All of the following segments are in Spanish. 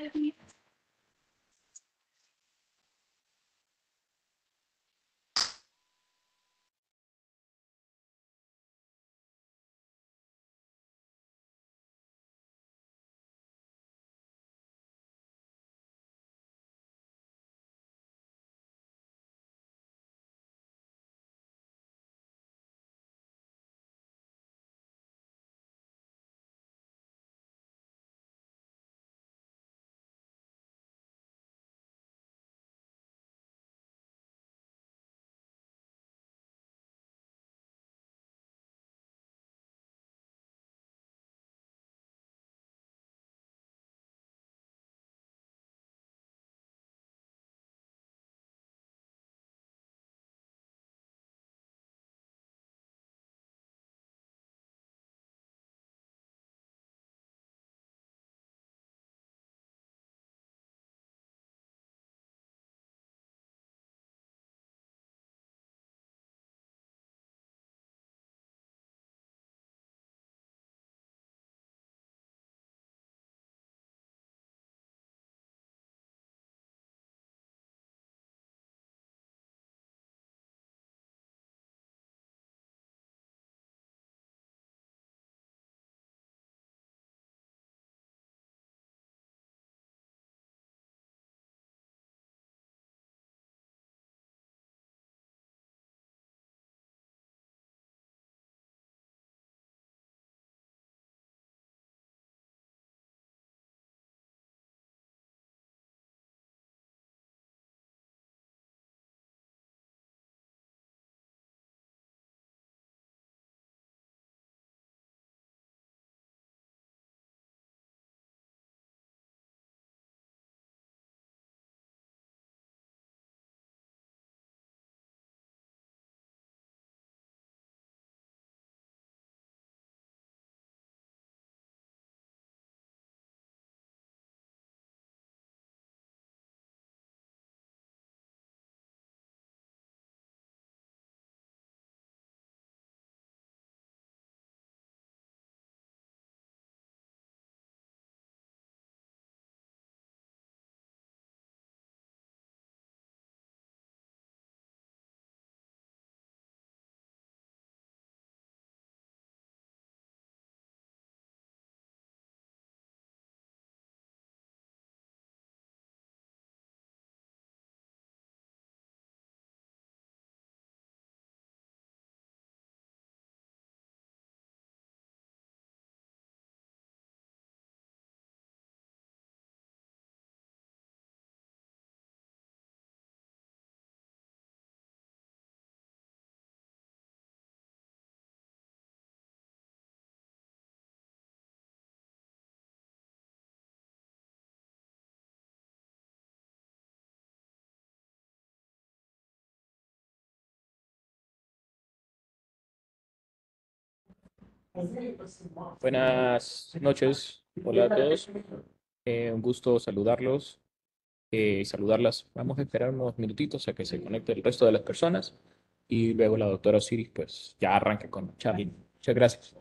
side of me. Buenas noches, hola a todos. Eh, un gusto saludarlos y eh, saludarlas. Vamos a esperar unos minutitos a que se conecte el resto de las personas y luego la doctora Osiris pues ya arranque con Charlie. Muchas gracias.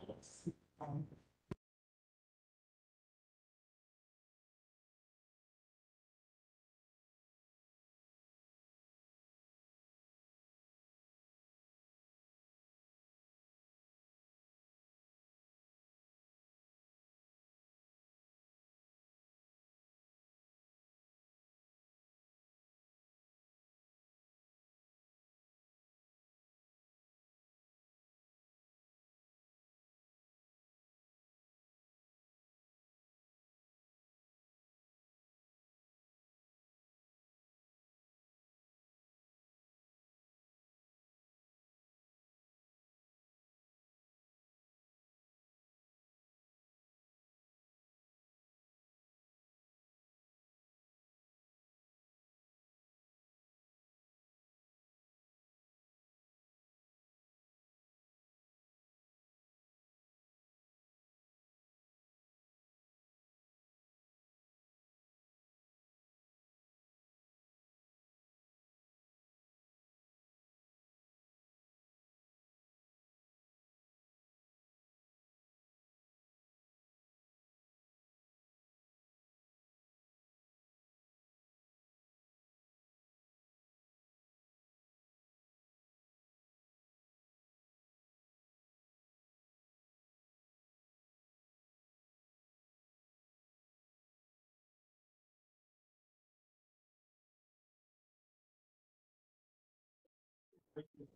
estoy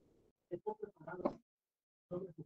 Estos preparados sobre su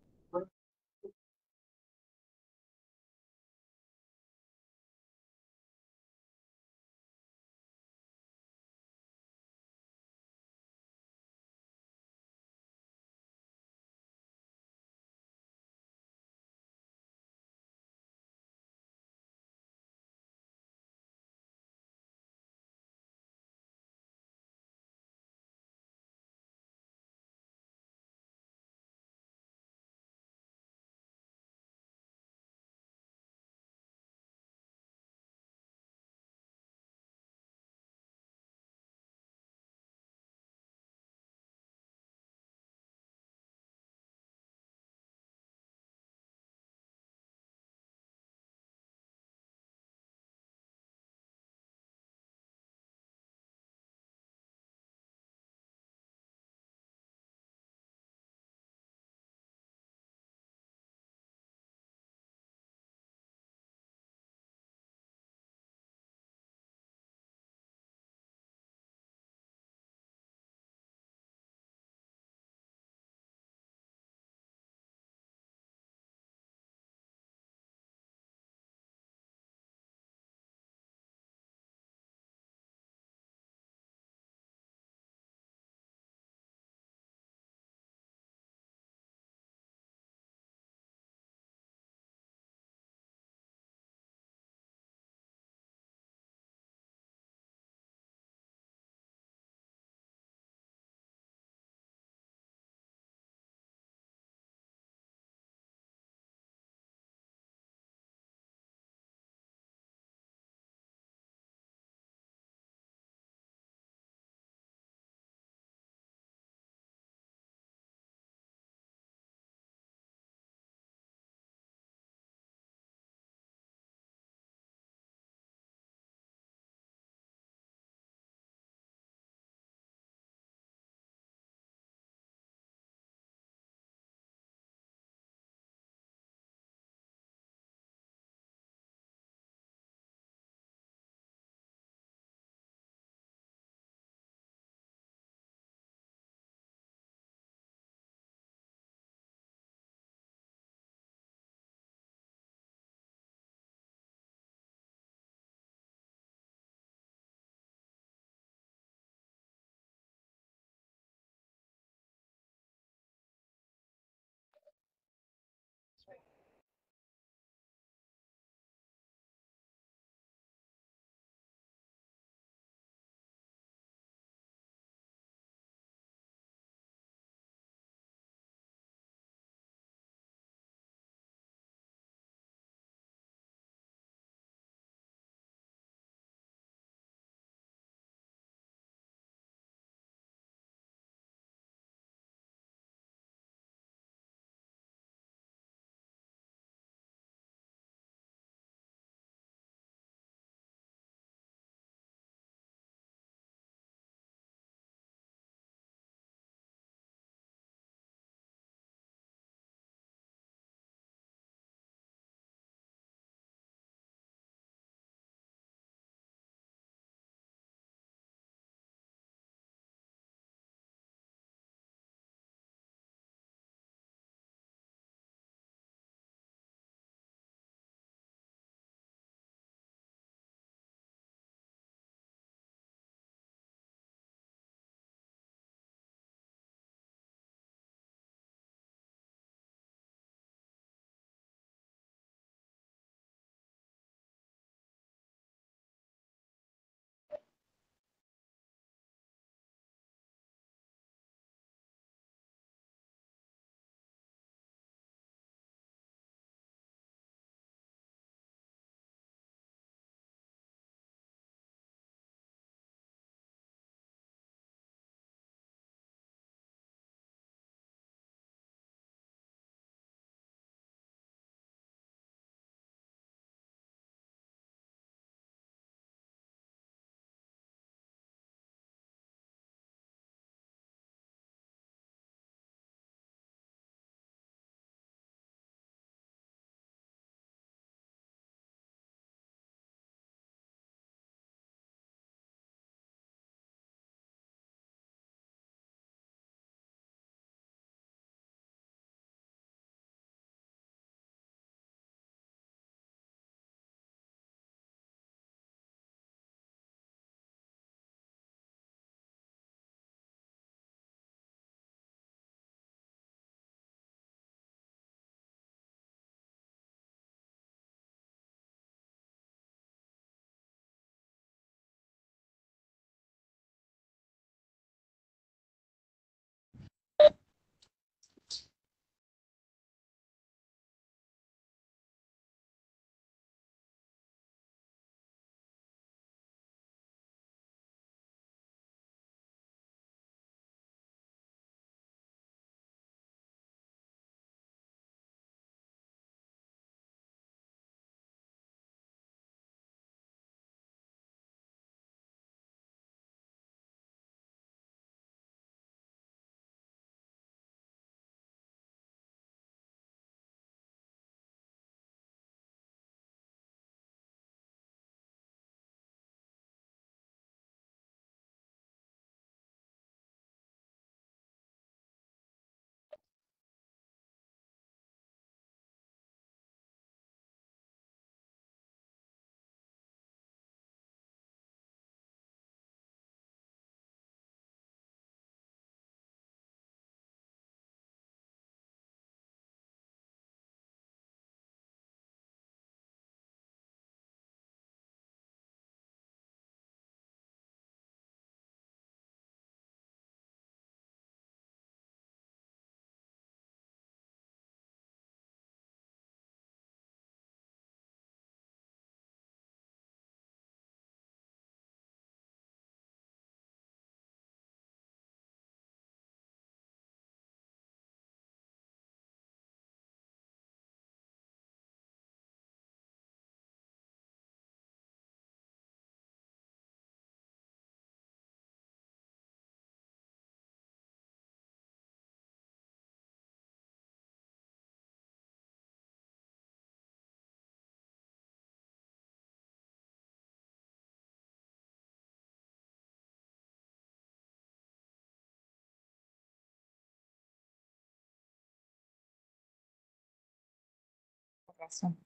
razón.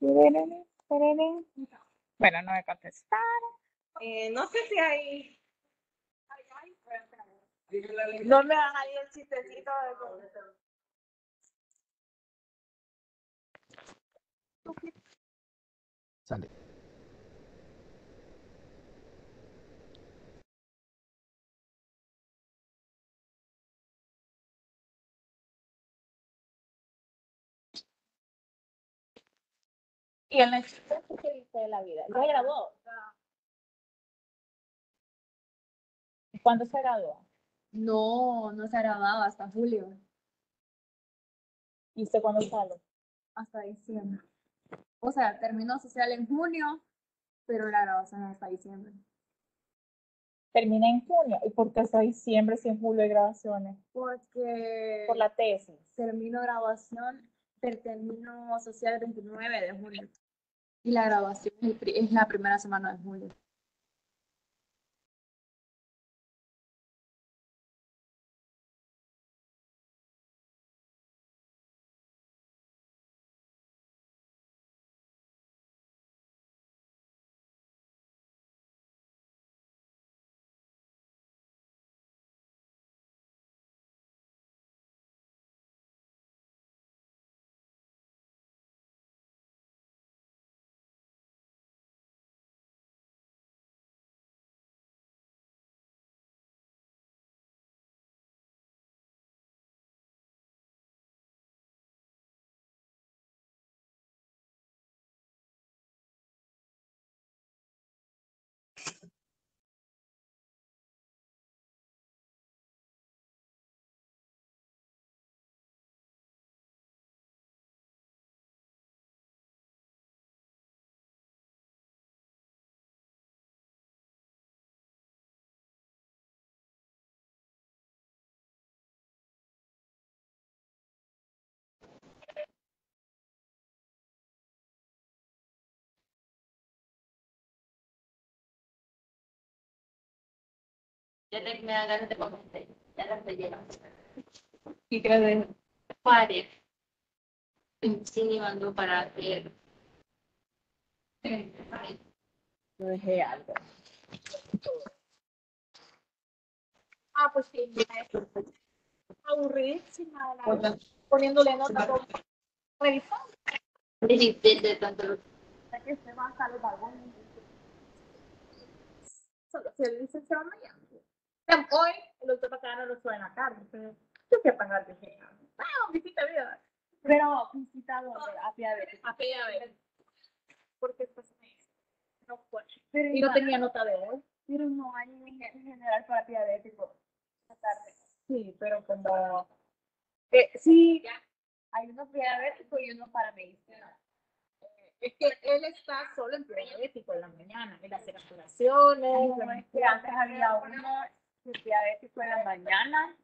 Bueno, no me contestaron. Eh, no sé si hay... No me van ahí el chistecito de... Sale. Y en la experiencia de la vida. se graduó. ¿Cuándo se graduó? No, no se ha hasta julio. ¿Y usted cuándo sale? Hasta diciembre. O sea, terminó social en junio, pero la graduación hasta diciembre. Termina en junio. ¿Y por qué hasta diciembre si en julio hay grabaciones? Porque... Por la tesis. Termino graduación, terminó social el 29 de junio y la grabación es, es la primera semana de julio. Ya te me dan ganas de comer Ya las rellenas. ¿Y qué de Juárez. Sí, mandó para hacer. No dejé algo. Ah, pues sí, aburridísima la poniéndole nota todo. revisando. Sí, de tanto. Que se va a saludar. Solo se dice que se va mañana hoy el doctor Pacano no sube en la tarde, pero yo quiero pagar de ¡Wow! Visita vida. Pero visita dónde? A pie a ver. Porque después pues, me no fue. y no tenía nota de hoy. Pero no hay en general para pie de tipo, la tarde. Sí, pero cuando. Eh, sí, Hay uno diabético y uno para medicina. Eh, es que él está solo en ético en la mañana, en las curaciones. que antes había uno mis pues fue en la mañana,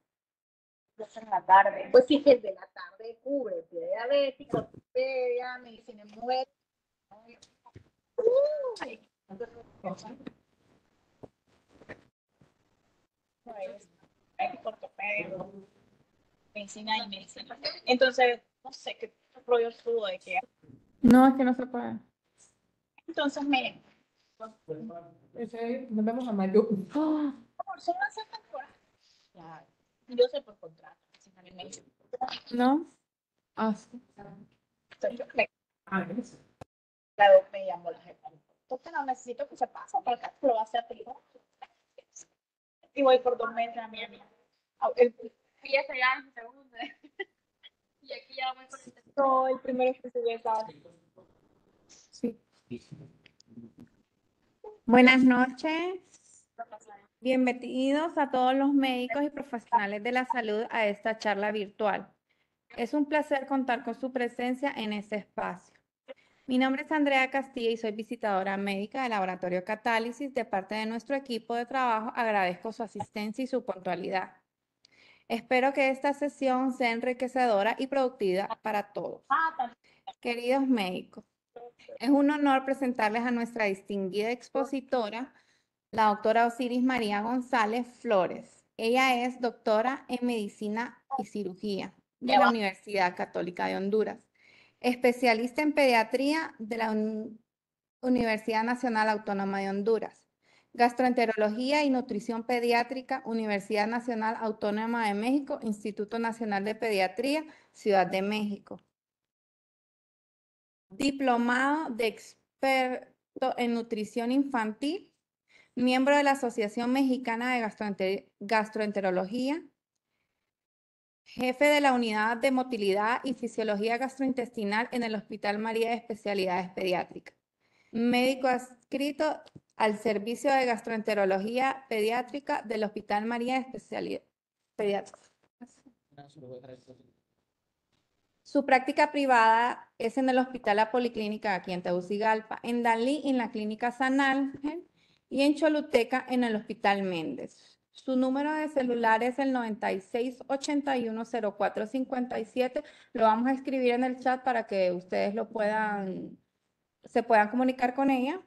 en la tarde. Pues sí, que el de la tarde cubre diabético, ortopedia, medicina muerta. ortopedia, medicina y medicina. Entonces, no sé qué rollo tuvo de que. No, es que no se puede. Entonces, miren, ese, pues, eh, nos vemos a mayo. Por Son las temporadas. Claro. Yo sé por contrato. Si me dice. No. Ah, sí. Entonces, me... Ah, la doc me llamó la jefa. Entonces, no necesito que se pase para acá, lo va a hacer peligro. Y voy por dos meses a Miami. Fui ya allá en segundo. y aquí ya voy por el No, el primero que subí estaba. Sí. Buenas noches. Bienvenidos a todos los médicos y profesionales de la salud a esta charla virtual. Es un placer contar con su presencia en este espacio. Mi nombre es Andrea Castilla y soy visitadora médica del Laboratorio Catálisis. De parte de nuestro equipo de trabajo, agradezco su asistencia y su puntualidad. Espero que esta sesión sea enriquecedora y productiva para todos. Queridos médicos, es un honor presentarles a nuestra distinguida expositora, la doctora Osiris María González Flores. Ella es doctora en medicina y cirugía de la Universidad Católica de Honduras, especialista en pediatría de la Universidad Nacional Autónoma de Honduras, gastroenterología y nutrición pediátrica, Universidad Nacional Autónoma de México, Instituto Nacional de Pediatría, Ciudad de México diplomado de experto en nutrición infantil, miembro de la Asociación Mexicana de Gastroenterología, jefe de la Unidad de Motilidad y Fisiología Gastrointestinal en el Hospital María de Especialidades Pediátricas, médico adscrito al Servicio de Gastroenterología Pediátrica del Hospital María de Especialidades Pediátricas. Su práctica privada es en el Hospital La Policlínica aquí en Tegucigalpa, en Dalí en la Clínica San Ángel y en Choluteca en el Hospital Méndez. Su número de celular es el 96810457. Lo vamos a escribir en el chat para que ustedes lo puedan, se puedan comunicar con ella.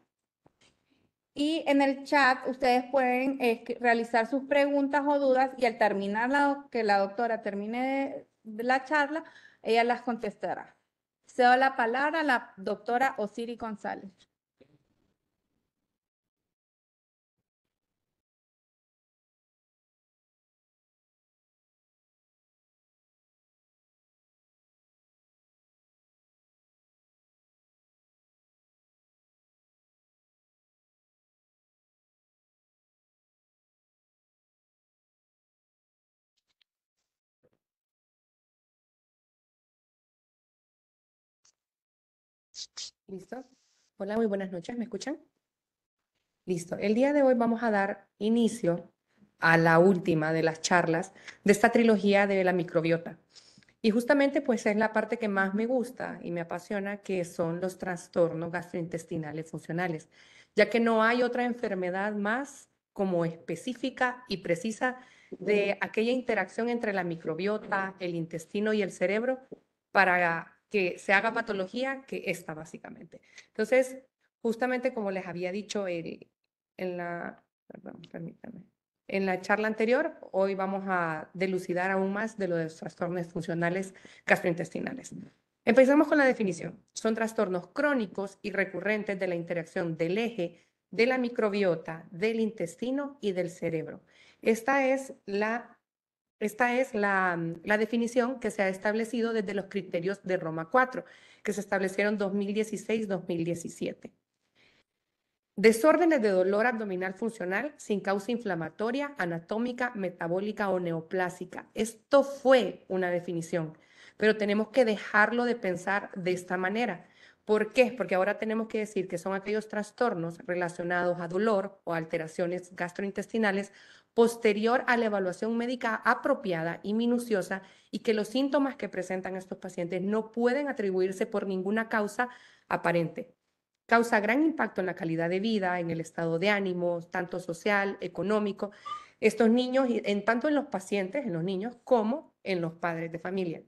Y en el chat ustedes pueden eh, realizar sus preguntas o dudas y al terminar la, que la doctora termine la charla, ella las contestará. Se da la palabra a la doctora Osiri González. ¿Listo? Hola, muy buenas noches, ¿me escuchan? Listo, el día de hoy vamos a dar inicio a la última de las charlas de esta trilogía de la microbiota. Y justamente pues es la parte que más me gusta y me apasiona, que son los trastornos gastrointestinales funcionales, ya que no hay otra enfermedad más como específica y precisa de aquella interacción entre la microbiota, el intestino y el cerebro para que se haga patología que esta, básicamente. Entonces, justamente como les había dicho eh, en, la, en la charla anterior, hoy vamos a delucidar aún más de los trastornos funcionales gastrointestinales. Empezamos con la definición. Son trastornos crónicos y recurrentes de la interacción del eje de la microbiota, del intestino y del cerebro. Esta es la esta es mm, la, definición que se ha establecido desde los criterios de Roma 4, que se establecieron 2016-2017. Desórdenes de dolor abdominal funcional sin causa inflamatoria, anatómica, metabólica o neoplásica. Esto fue una definición, pero tenemos que dejarlo de pensar de esta manera. ¿Por qué? Porque ahora tenemos que decir que son aquellos trastornos relacionados a dolor o alteraciones gastrointestinales posterior a la evaluación médica apropiada y minuciosa y que los síntomas que presentan estos pacientes no pueden atribuirse por ninguna causa aparente. Causa gran impacto en la calidad de vida, en el estado de ánimo, tanto social, económico, estos niños, en tanto en los pacientes, en los niños, como en los padres de familia.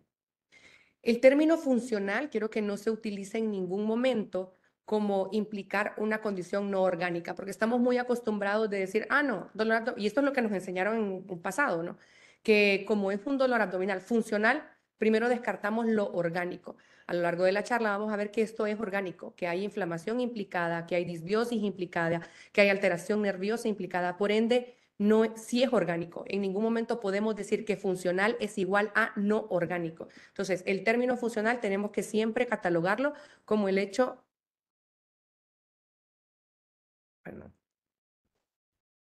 El término funcional quiero que no se utilice en ningún momento como implicar una condición no orgánica, porque estamos muy acostumbrados de decir, ah, no, dolor y esto es lo que nos enseñaron en un pasado, ¿no? Que como es un dolor abdominal funcional, primero descartamos lo orgánico. A lo largo de la charla vamos a ver que esto es orgánico, que hay inflamación implicada, que hay disbiosis implicada, que hay alteración nerviosa implicada, por ende, no sí es orgánico. En ningún momento podemos decir que funcional es igual a no orgánico. Entonces, el término funcional tenemos que siempre catalogarlo como el hecho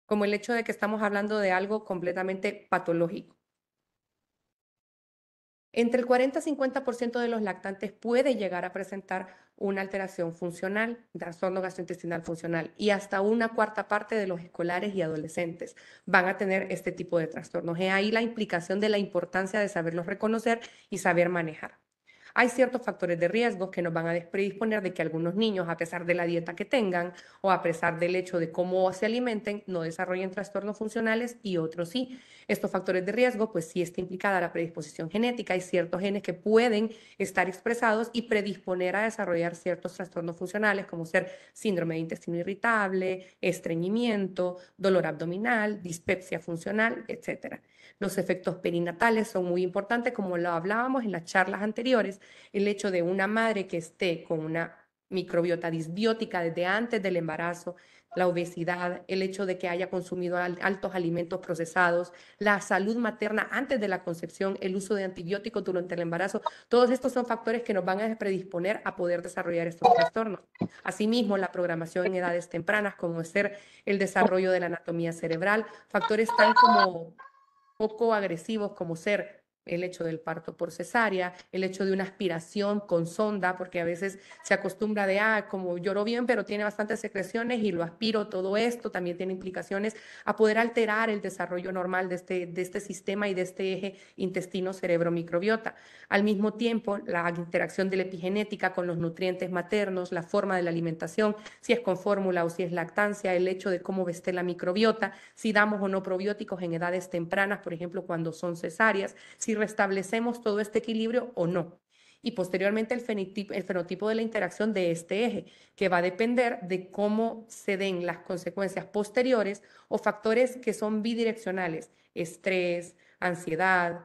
como el hecho de que estamos hablando de algo completamente patológico. Entre el 40 y 50% de los lactantes puede llegar a presentar una alteración funcional, trastorno gastrointestinal funcional, y hasta una cuarta parte de los escolares y adolescentes van a tener este tipo de trastornos. Es ahí la implicación de la importancia de saberlos reconocer y saber manejar hay ciertos factores de riesgo que nos van a predisponer de que algunos niños, a pesar de la dieta que tengan o a pesar del hecho de cómo se alimenten, no desarrollen trastornos funcionales y otros sí. Estos factores de riesgo, pues sí está implicada la predisposición genética. Hay ciertos genes que pueden estar expresados y predisponer a desarrollar ciertos trastornos funcionales, como ser síndrome de intestino irritable, estreñimiento, dolor abdominal, dispepsia funcional, etcétera. Los efectos perinatales son muy importantes, como lo hablábamos en las charlas anteriores, el hecho de una madre que esté con una microbiota disbiótica desde antes del embarazo, la obesidad, el hecho de que haya consumido altos alimentos procesados, la salud materna antes de la concepción, el uso de antibióticos durante el embarazo, todos estos son factores que nos van a predisponer a poder desarrollar estos trastornos. Asimismo, la programación en edades tempranas, como ser el desarrollo de la anatomía cerebral, factores tan como poco agresivos como ser el hecho del parto por cesárea, el hecho de una aspiración con sonda, porque a veces se acostumbra de, ah, como lloro bien, pero tiene bastantes secreciones y lo aspiro, todo esto también tiene implicaciones a poder alterar el desarrollo normal de este, de este sistema y de este eje intestino-cerebro-microbiota. Al mismo tiempo, la interacción de la epigenética con los nutrientes maternos, la forma de la alimentación, si es con fórmula o si es lactancia, el hecho de cómo veste la microbiota, si damos o no probióticos en edades tempranas, por ejemplo, cuando son cesáreas, si restablecemos todo este equilibrio o no. Y posteriormente el, fenotipo, el fenotipo de la interacción de este eje, que va a depender de cómo se den las consecuencias posteriores o factores que son bidireccionales, estrés, ansiedad,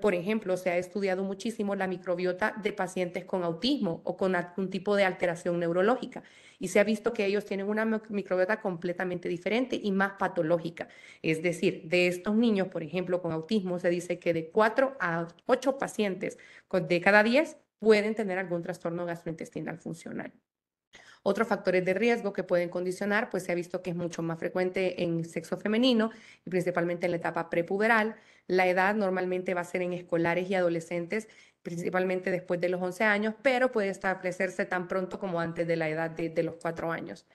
por ejemplo, se ha estudiado muchísimo la microbiota de pacientes con autismo o con algún tipo de alteración neurológica y se ha visto que ellos tienen una microbiota completamente diferente y más patológica. Es decir, de estos niños, por ejemplo, con autismo, se dice que de 4 a 8 pacientes de cada 10 pueden tener algún trastorno gastrointestinal funcional. Otros factores de riesgo que pueden condicionar, pues se ha visto que es mucho más frecuente en sexo femenino y principalmente en la etapa prepuberal. La edad normalmente va a ser en escolares y adolescentes, principalmente después de los 11 años, pero puede establecerse tan pronto como antes de la edad de, los 4 años.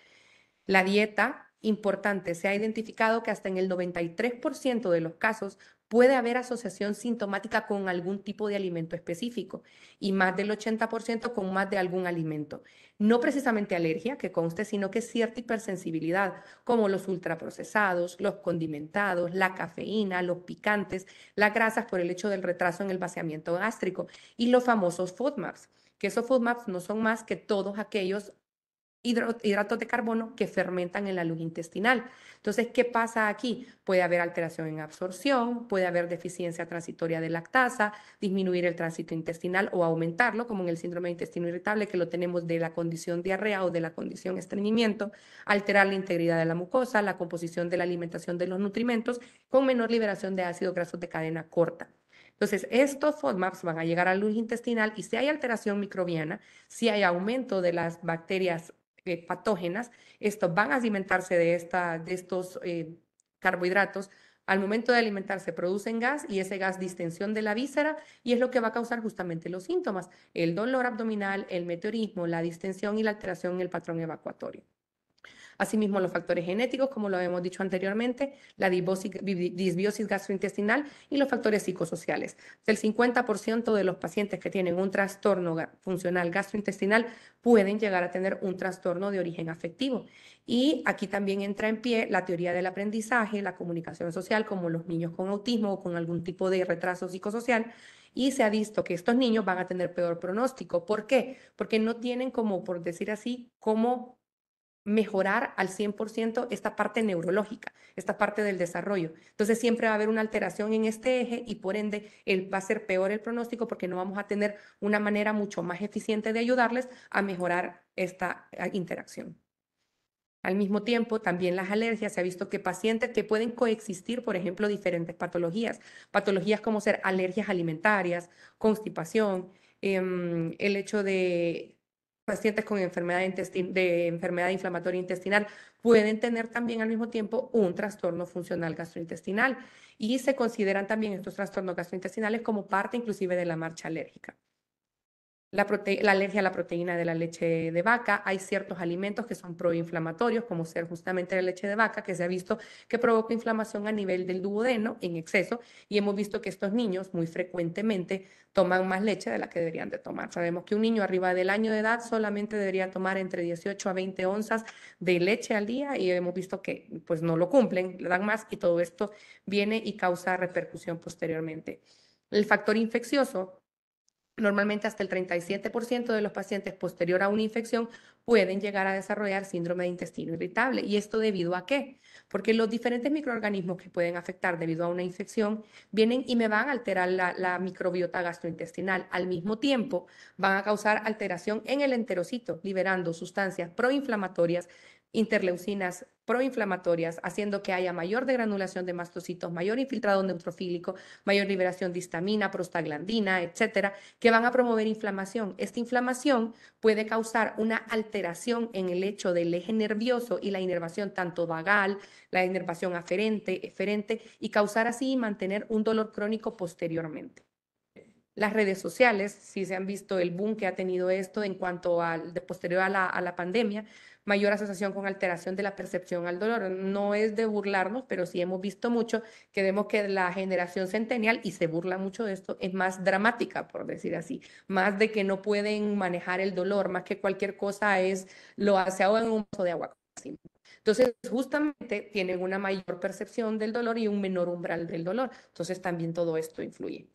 La dieta, importante, se ha identificado que hasta en el 93% de los casos puede haber asociación sintomática con algún tipo de alimento específico y más del 80% con más de algún alimento. No precisamente alergia, que conste, sino que cierta hipersensibilidad, como los ultraprocesados, los condimentados, la cafeína, los picantes, las grasas por el hecho del retraso en el vaciamiento gástrico y los famosos FODMAPs, que esos FODMAPs no son más que todos aquellos hidratos de carbono que fermentan en la luz intestinal. Entonces, ¿qué pasa aquí? Puede haber alteración en absorción, puede haber deficiencia transitoria de lactasa, disminuir el tránsito intestinal o aumentarlo, como en el síndrome de intestino irritable, que lo tenemos de la condición diarrea o de la condición estreñimiento, alterar la integridad de la mucosa, la composición de la alimentación de los nutrimentos, con menor liberación de ácidos grasos de cadena corta. Entonces, estos FODMAPs van a llegar a la luz intestinal y si hay alteración microbiana, si hay aumento de las bacterias eh, patógenas, estos van a alimentarse de, esta, de estos eh, carbohidratos. Al momento de alimentarse producen gas y ese gas distensión de la víscera y es lo que va a causar justamente los síntomas, el dolor abdominal, el meteorismo, la distensión y la alteración en el patrón evacuatorio. Asimismo, los factores genéticos, como lo hemos dicho anteriormente, la disbiosis gastrointestinal y los factores psicosociales. El 50% de los pacientes que tienen un trastorno funcional gastrointestinal pueden llegar a tener un trastorno de origen afectivo. Y aquí también entra en pie la teoría del aprendizaje, la comunicación social, como los niños con autismo o con algún tipo de retraso psicosocial y se ha visto que estos niños van a tener peor pronóstico. ¿Por qué? Porque no tienen como, por decir así, como mejorar al 100% esta parte neurológica, esta parte del desarrollo. Entonces siempre va a haber una alteración en este eje y por ende va a ser peor el pronóstico porque no vamos a tener una manera mucho más eficiente de ayudarles a mejorar esta ah, interacción. Al mismo tiempo, también las alergias, se ha visto que pacientes que pueden coexistir, por ejemplo, diferentes patologías, patologías como ser alergias alimentarias, constipación, em, el hecho de pacientes con enfermedad enfermedad inflamatoria intestinal pueden tener también al mismo tiempo un trastorno funcional gastrointestinal y se consideran también estos trastornos gastrointestinales como parte inclusive de la marcha alérgica. La, alergia a la proteína de la leche de vaca. Hay ciertos alimentos que son proinflamatorios, como ser justamente la leche de vaca, que se ha visto que provoca inflamación a nivel del duodeno en exceso. Y hemos visto que estos niños muy frecuentemente toman más leche de la que deberían de tomar. Sabemos que un niño arriba del año de edad solamente debería tomar entre 18 a 20 onzas de leche al día y hemos visto que pues no lo cumplen, le dan más y todo esto viene y causa repercusión posteriormente. El factor infeccioso Normalmente hasta el 37% de los pacientes posterior a una infección pueden llegar a desarrollar síndrome de intestino irritable. ¿Y esto debido a qué? Porque los diferentes microorganismos que pueden afectar debido a una infección vienen y me van a alterar la, microbiota gastrointestinal. Al mismo tiempo, van a causar alteración en el enterocito, liberando sustancias proinflamatorias interleucinas proinflamatorias, haciendo que haya mayor degranulación de mastocitos, mayor infiltrado neutrofílico, mayor liberación de histamina, prostaglandina, etcétera, que van a promover inflamación. Esta inflamación puede causar una alteración en el hecho del eje nervioso y la inervación tanto vagal, la inervación aferente, eferente, y causar así y mantener un dolor crónico posteriormente las redes sociales, si se han visto el boom que ha tenido esto en cuanto al de posterior a la pandemia, mayor asociación con alteración de la percepción al dolor. No es de burlarnos, pero sí hemos visto mucho que vemos que la generación centenial, y se burla mucho de esto, es más dramática, por decir así, más de que no pueden manejar el dolor, más que cualquier cosa es, lo hace ahora en un vaso de agua. Entonces, justamente tienen una mayor percepción del dolor y un menor umbral del dolor. Entonces, también todo esto influye.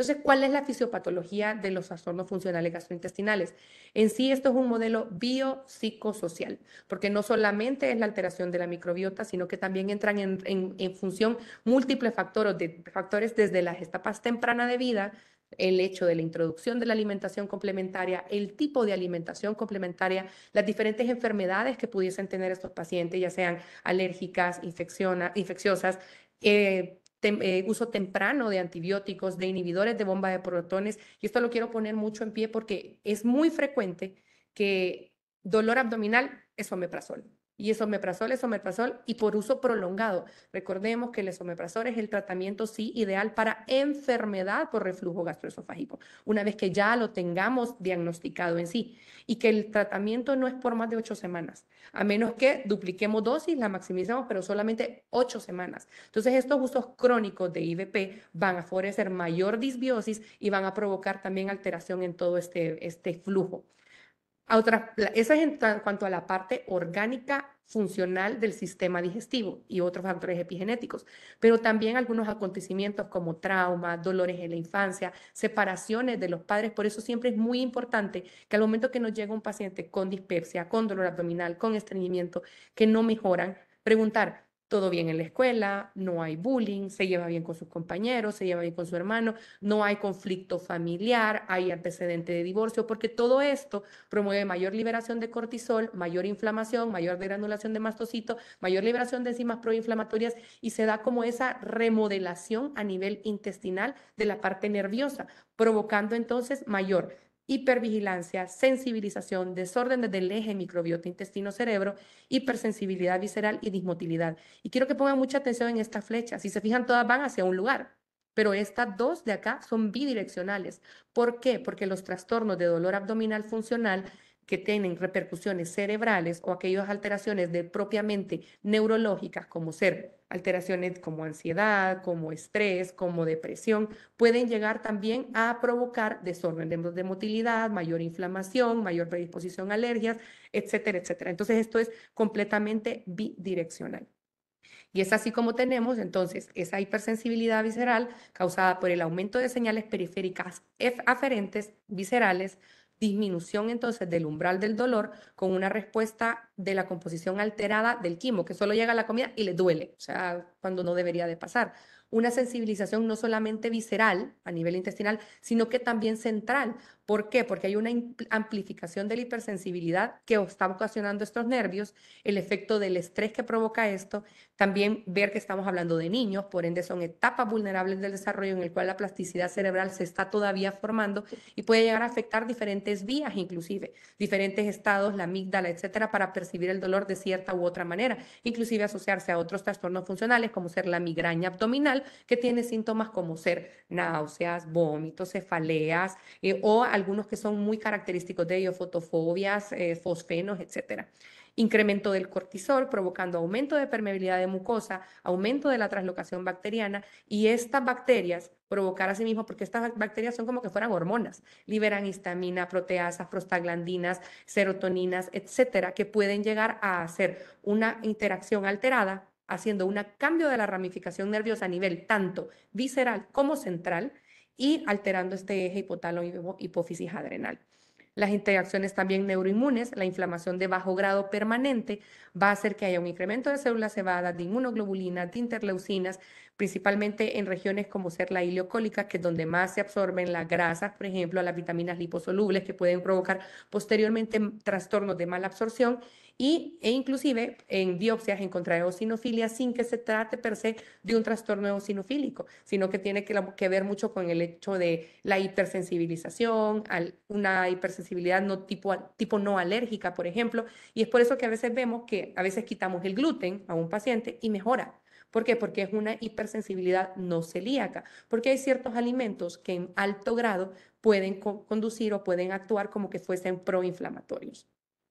Entonces, ¿cuál es la fisiopatología de los trastornos funcionales gastrointestinales? En sí, esto es un modelo biopsicosocial, porque no solamente es la alteración de la microbiota, sino que también entran en, función múltiples factores, de, factores desde las etapas temprana de vida, el hecho de la introducción de la alimentación complementaria, el tipo de alimentación complementaria, las diferentes enfermedades que pudiesen tener estos pacientes, ya sean alérgicas, infecciosas, eh, eh, uso temprano de antibióticos, de inhibidores de bomba de protones. Y esto lo quiero poner mucho en pie porque es muy frecuente que dolor abdominal es omeprazol y esomeprazol, esomeprazol y por uso prolongado. Recordemos que el esomeprazol es el tratamiento sí ideal para enfermedad por reflujo gastroesofágico, una vez que ya lo tengamos diagnosticado en sí y que el tratamiento no es por más de ocho semanas, a menos que dupliquemos dosis, la maximizamos, pero solamente ocho semanas. Entonces estos usos crónicos de IVP van a favorecer mayor disbiosis y van a provocar también alteración en todo este, este flujo. A es en cuanto a la parte orgánica funcional del sistema digestivo y otros factores epigenéticos, pero también algunos acontecimientos como trauma, dolores en la infancia, separaciones de los padres. Por eso siempre es muy importante que al momento que nos llega un paciente con dispepsia, con dolor abdominal, con estreñimiento, que no mejoran, preguntar, todo bien en la escuela, no hay bullying, se lleva bien con sus compañeros, se lleva bien con su hermano, no hay conflicto familiar, hay antecedente de divorcio, porque todo esto promueve mayor liberación de cortisol, mayor inflamación, mayor degranulación de mastocito, mayor liberación de enzimas proinflamatorias y se da como esa remodelación a nivel intestinal de la parte nerviosa, provocando entonces mayor hipervigilancia, sensibilización, desorden del eje microbiota intestino-cerebro, hipersensibilidad visceral y dismotilidad. Y quiero que pongan mucha atención en esta flecha. Si se fijan, todas van hacia un lugar, pero estas dos de acá son bidireccionales. ¿Por qué? Porque los trastornos de dolor abdominal funcional que tienen repercusiones cerebrales o aquellas alteraciones de propiamente neurológicas, como ser alteraciones como ansiedad, como estrés, como depresión, pueden llegar también a provocar desorden de motilidad, mayor inflamación, mayor predisposición a alergias, etcétera, etcétera. Entonces esto es completamente bidireccional. Y es así como tenemos entonces esa hipersensibilidad visceral causada por el aumento de señales periféricas e-, aferentes viscerales, disminución entonces del umbral del dolor con una respuesta de la composición alterada del quimo, que solo llega a la comida y le duele, o sea, cuando no debería de pasar. Una sensibilización no solamente visceral a nivel intestinal, sino que también central, ¿Por qué? Porque hay una amplificación de la hipersensibilidad que está ocasionando estos nervios, el efecto del estrés que provoca esto, también ver que estamos hablando de niños, por ende son etapas vulnerables del desarrollo en el cual la plasticidad cerebral se está todavía formando y puede llegar a afectar diferentes vías inclusive, diferentes estados, la amígdala, etcétera, para percibir el dolor de cierta u otra manera, inclusive asociarse a otros trastornos funcionales como ser la migraña abdominal que tiene síntomas como ser náuseas, vómitos, cefaleas eh, o o algunos que son muy característicos de ellos, fotofobias, eh, fosfenos, etcétera incremento del cortisol, provocando aumento de permeabilidad de mucosa, aumento de la traslocación bacteriana y estas bacterias provocar a sí mismo, porque estas bacterias son como que fueran hormonas, liberan histamina, proteasas, prostaglandinas, serotoninas, etcétera, que pueden llegar a hacer una interacción alterada, haciendo un cambio de la ramificación nerviosa a nivel tanto visceral como central, y alterando este eje hipotálamo-hipófisis adrenal. Las interacciones también neuroinmunes, la inflamación de bajo grado permanente va a hacer que haya un incremento de células cebadas, de inmunoglobulinas, de interleucinas, principalmente en regiones como ser la ileocólica, que es donde más se absorben las grasas, por ejemplo, las vitaminas liposolubles que pueden provocar posteriormente trastornos de mala absorción y, e inclusive en biopsias encontrar eosinofilia sin que se trate per se de un trastorno eosinofílico, sino que tiene que, ver mucho con el hecho de la hipersensibilización, una hipersensibilidad no tipo, tipo no alérgica, por ejemplo, y es por eso que a veces vemos que a veces quitamos el gluten a un paciente y mejora ¿Por qué? Porque es una hipersensibilidad no celíaca, porque hay ciertos alimentos que en alto grado pueden conducir o pueden actuar como que fuesen proinflamatorios.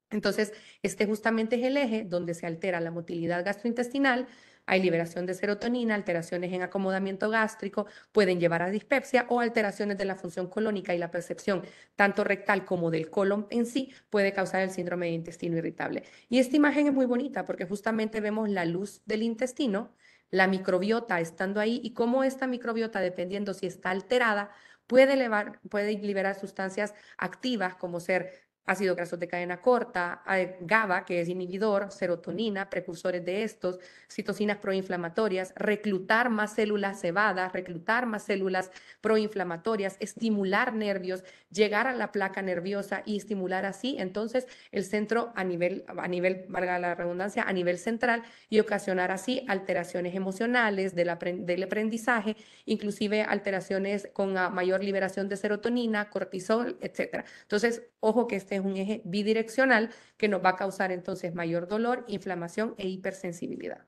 Entonces, este justamente es el eje donde se altera la motilidad gastrointestinal, hay liberación de serotonina, alteraciones en acomodamiento gástrico, pueden llevar a dispepsia o alteraciones de la función colónica y la percepción tanto rectal como del colon en sí puede causar el síndrome de intestino irritable. Y esta imagen es muy bonita porque justamente vemos la luz del intestino la microbiota estando ahí y cómo esta microbiota, dependiendo si está alterada, puede, elevar, puede liberar sustancias activas como ser ácido grasos de cadena corta, GABA, que es inhibidor, serotonina, precursores de estos, citocinas proinflamatorias, reclutar más células cebadas, reclutar más células proinflamatorias, estimular nervios, llegar a la placa nerviosa y estimular así entonces el centro a nivel, a nivel, valga la redundancia, a nivel central y ocasionar así alteraciones emocionales del, del aprendizaje, inclusive alteraciones con ah, mayor liberación de serotonina, cortisol, etc. Entonces, ojo que este es un eje bidireccional que nos va a causar entonces mayor dolor, inflamación e hipersensibilidad.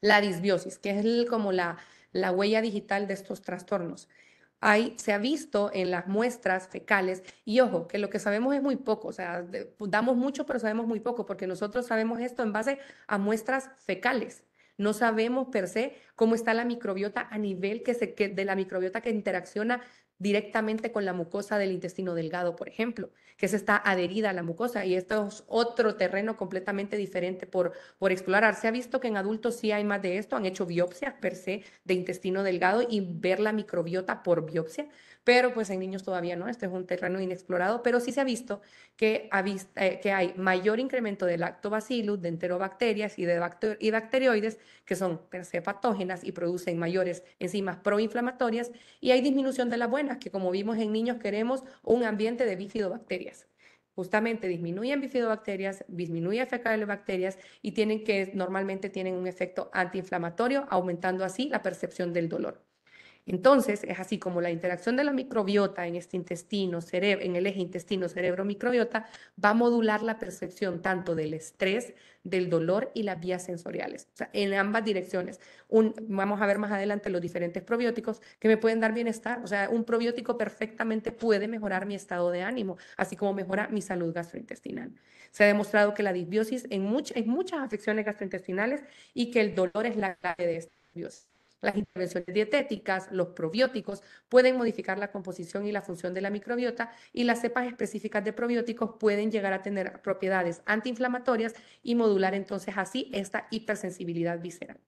La disbiosis, que es como la, la huella digital de estos trastornos. Hay, se ha visto en las muestras fecales, y ojo, que lo que sabemos es muy poco, o sea, damos mucho, pero sabemos muy poco, porque nosotros sabemos esto en base a muestras fecales. No sabemos per se cómo está la microbiota a nivel que se, que de la microbiota que interacciona directamente con la mucosa del intestino delgado, por ejemplo, que se está adherida a la mucosa y esto es otro terreno completamente diferente por, por explorar. Se ha visto que en adultos sí hay más de esto, han hecho biopsias per se de intestino delgado y ver la microbiota por biopsia, pero pues en niños todavía no, este es un terreno inexplorado, pero sí se ha visto que, eh, hay mayor incremento de lactobacillus, de enterobacterias y de bacter que son per se patógenas y producen mayores enzimas proinflamatorias, y hay disminución de las buenas, que como vimos en niños queremos un ambiente de bifidobacterias justamente disminuyen bifidobacterias, disminuye bacterias y tienen que normalmente tienen un efecto antiinflamatorio, aumentando así la percepción del dolor. Entonces, es así como la interacción de la microbiota en este intestino, en el eje intestino-cerebro-microbiota, va a modular la percepción tanto del estrés, del dolor y las vías sensoriales, o sea, en ambas direcciones. vamos a ver más adelante los diferentes probióticos que me pueden dar bienestar. O sea, un probiótico perfectamente puede mejorar mi estado de ánimo, así como mejora mi salud gastrointestinal. Se ha demostrado que la disbiosis en, en muchas afecciones gastrointestinales y que el dolor es la clave de esta disbiosis. Las intervenciones dietéticas, los probióticos pueden modificar la composición y la función de la microbiota y las cepas específicas de probióticos pueden llegar a tener propiedades antiinflamatorias y modular entonces así esta hipersensibilidad visceral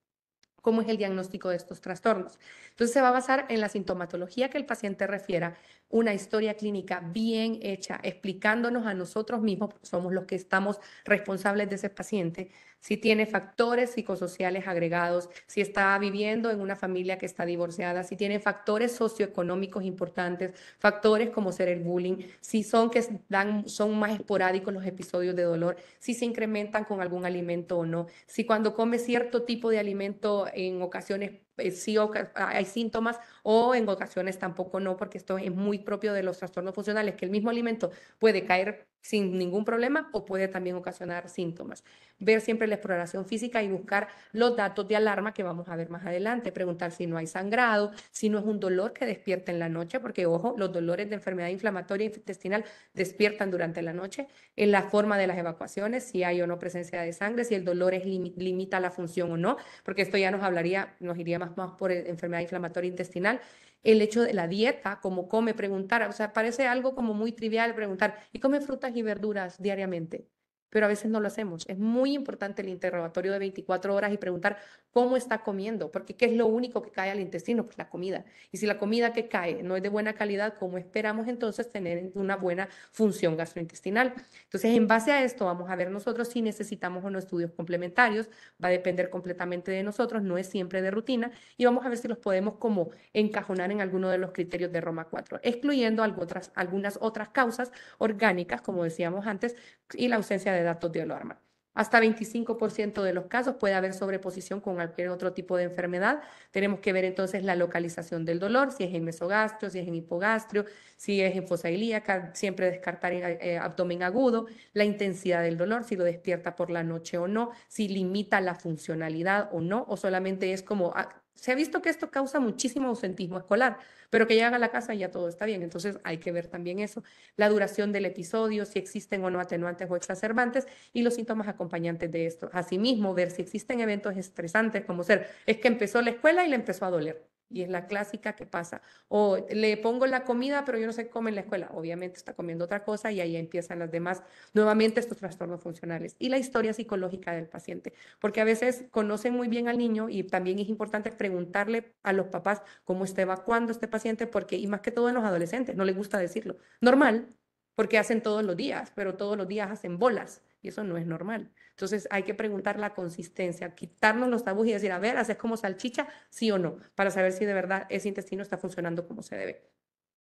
cómo es el diagnóstico de estos trastornos. Entonces se va a basar en la sintomatología que el paciente refiera, una historia clínica bien hecha, explicándonos a nosotros mismos, somos los que estamos responsables de ese paciente, si tiene factores psicosociales agregados, si está viviendo en una familia que está divorciada, si tiene factores socioeconómicos importantes, factores como ser el bullying, si son que dan, son más esporádicos los episodios de dolor, si se incrementan con algún alimento o no, si cuando come cierto tipo de alimento en ocasiones eh, sí ah, hay síntomas o en ocasiones tampoco no, porque esto es muy propio de los trastornos funcionales, que el mismo alimento puede caer sin ningún problema o puede también ocasionar síntomas. Ver siempre la exploración física y buscar los datos de alarma que vamos a ver más adelante, preguntar si no hay sangrado, si no es un dolor que despierta en la noche, porque ojo, los dolores de enfermedad inflamatoria intestinal despiertan durante la noche, en la forma de las evacuaciones, si hay o no presencia de sangre, si el dolor es limita la función o no, porque esto ya nos hablaría, nos iría más, más por e-, enfermedad inflamatoria intestinal el hecho de la dieta, cómo come, preguntar, o sea, parece algo como muy trivial preguntar, ¿y come frutas y verduras diariamente? pero a veces no lo hacemos. Es muy importante el interrogatorio de 24 horas y preguntar cómo está comiendo, porque ¿qué es lo único que cae al intestino? Pues la comida. Y si la comida que cae no es de buena calidad, ¿cómo esperamos entonces tener una buena función gastrointestinal? Entonces, en base a esto, vamos a ver nosotros si necesitamos o no estudios complementarios. Va a depender completamente de nosotros, no es siempre de rutina, y vamos a ver si los podemos como encajonar en alguno de los criterios de Roma 4, excluyendo algunas otras causas orgánicas, como decíamos antes, y la ausencia de de datos de alarma. Hasta 25% de los casos puede haber sobreposición con cualquier otro tipo de enfermedad. Tenemos que ver entonces la localización del dolor, si es en mesogastrio, si es en hipogastrio, si es en fosa ilíaca, siempre descartar eh, abdomen agudo, la intensidad del dolor, si lo despierta por la noche o no, si limita la funcionalidad o no, o solamente es como ah, se ha visto que esto causa muchísimo ausentismo escolar, pero que llegan a la casa y ya todo está bien. Entonces hay que ver también eso, la duración del episodio, si existen o no atenuantes o exacerbantes y los síntomas acompañantes de esto. Asimismo, ver si existen eventos estresantes como ser, es que empezó la escuela y le empezó a doler. Y es la clásica que pasa. O le pongo la comida, pero yo no sé cómo en la escuela. Obviamente está comiendo otra cosa y ahí empiezan las demás, nuevamente estos trastornos funcionales. Y la historia psicológica del paciente, porque a veces conocen muy bien al niño y también es importante preguntarle a los papás cómo está evacuando este paciente, porque, y más que todo en los adolescentes, no les gusta decirlo. Normal, porque hacen todos los días, pero todos los días hacen bolas y eso no es normal. Entonces hay que preguntar la consistencia, quitarnos los tabús y decir, a ver, ¿haces como salchicha? Sí o no, para saber si de verdad ese intestino está funcionando como se debe.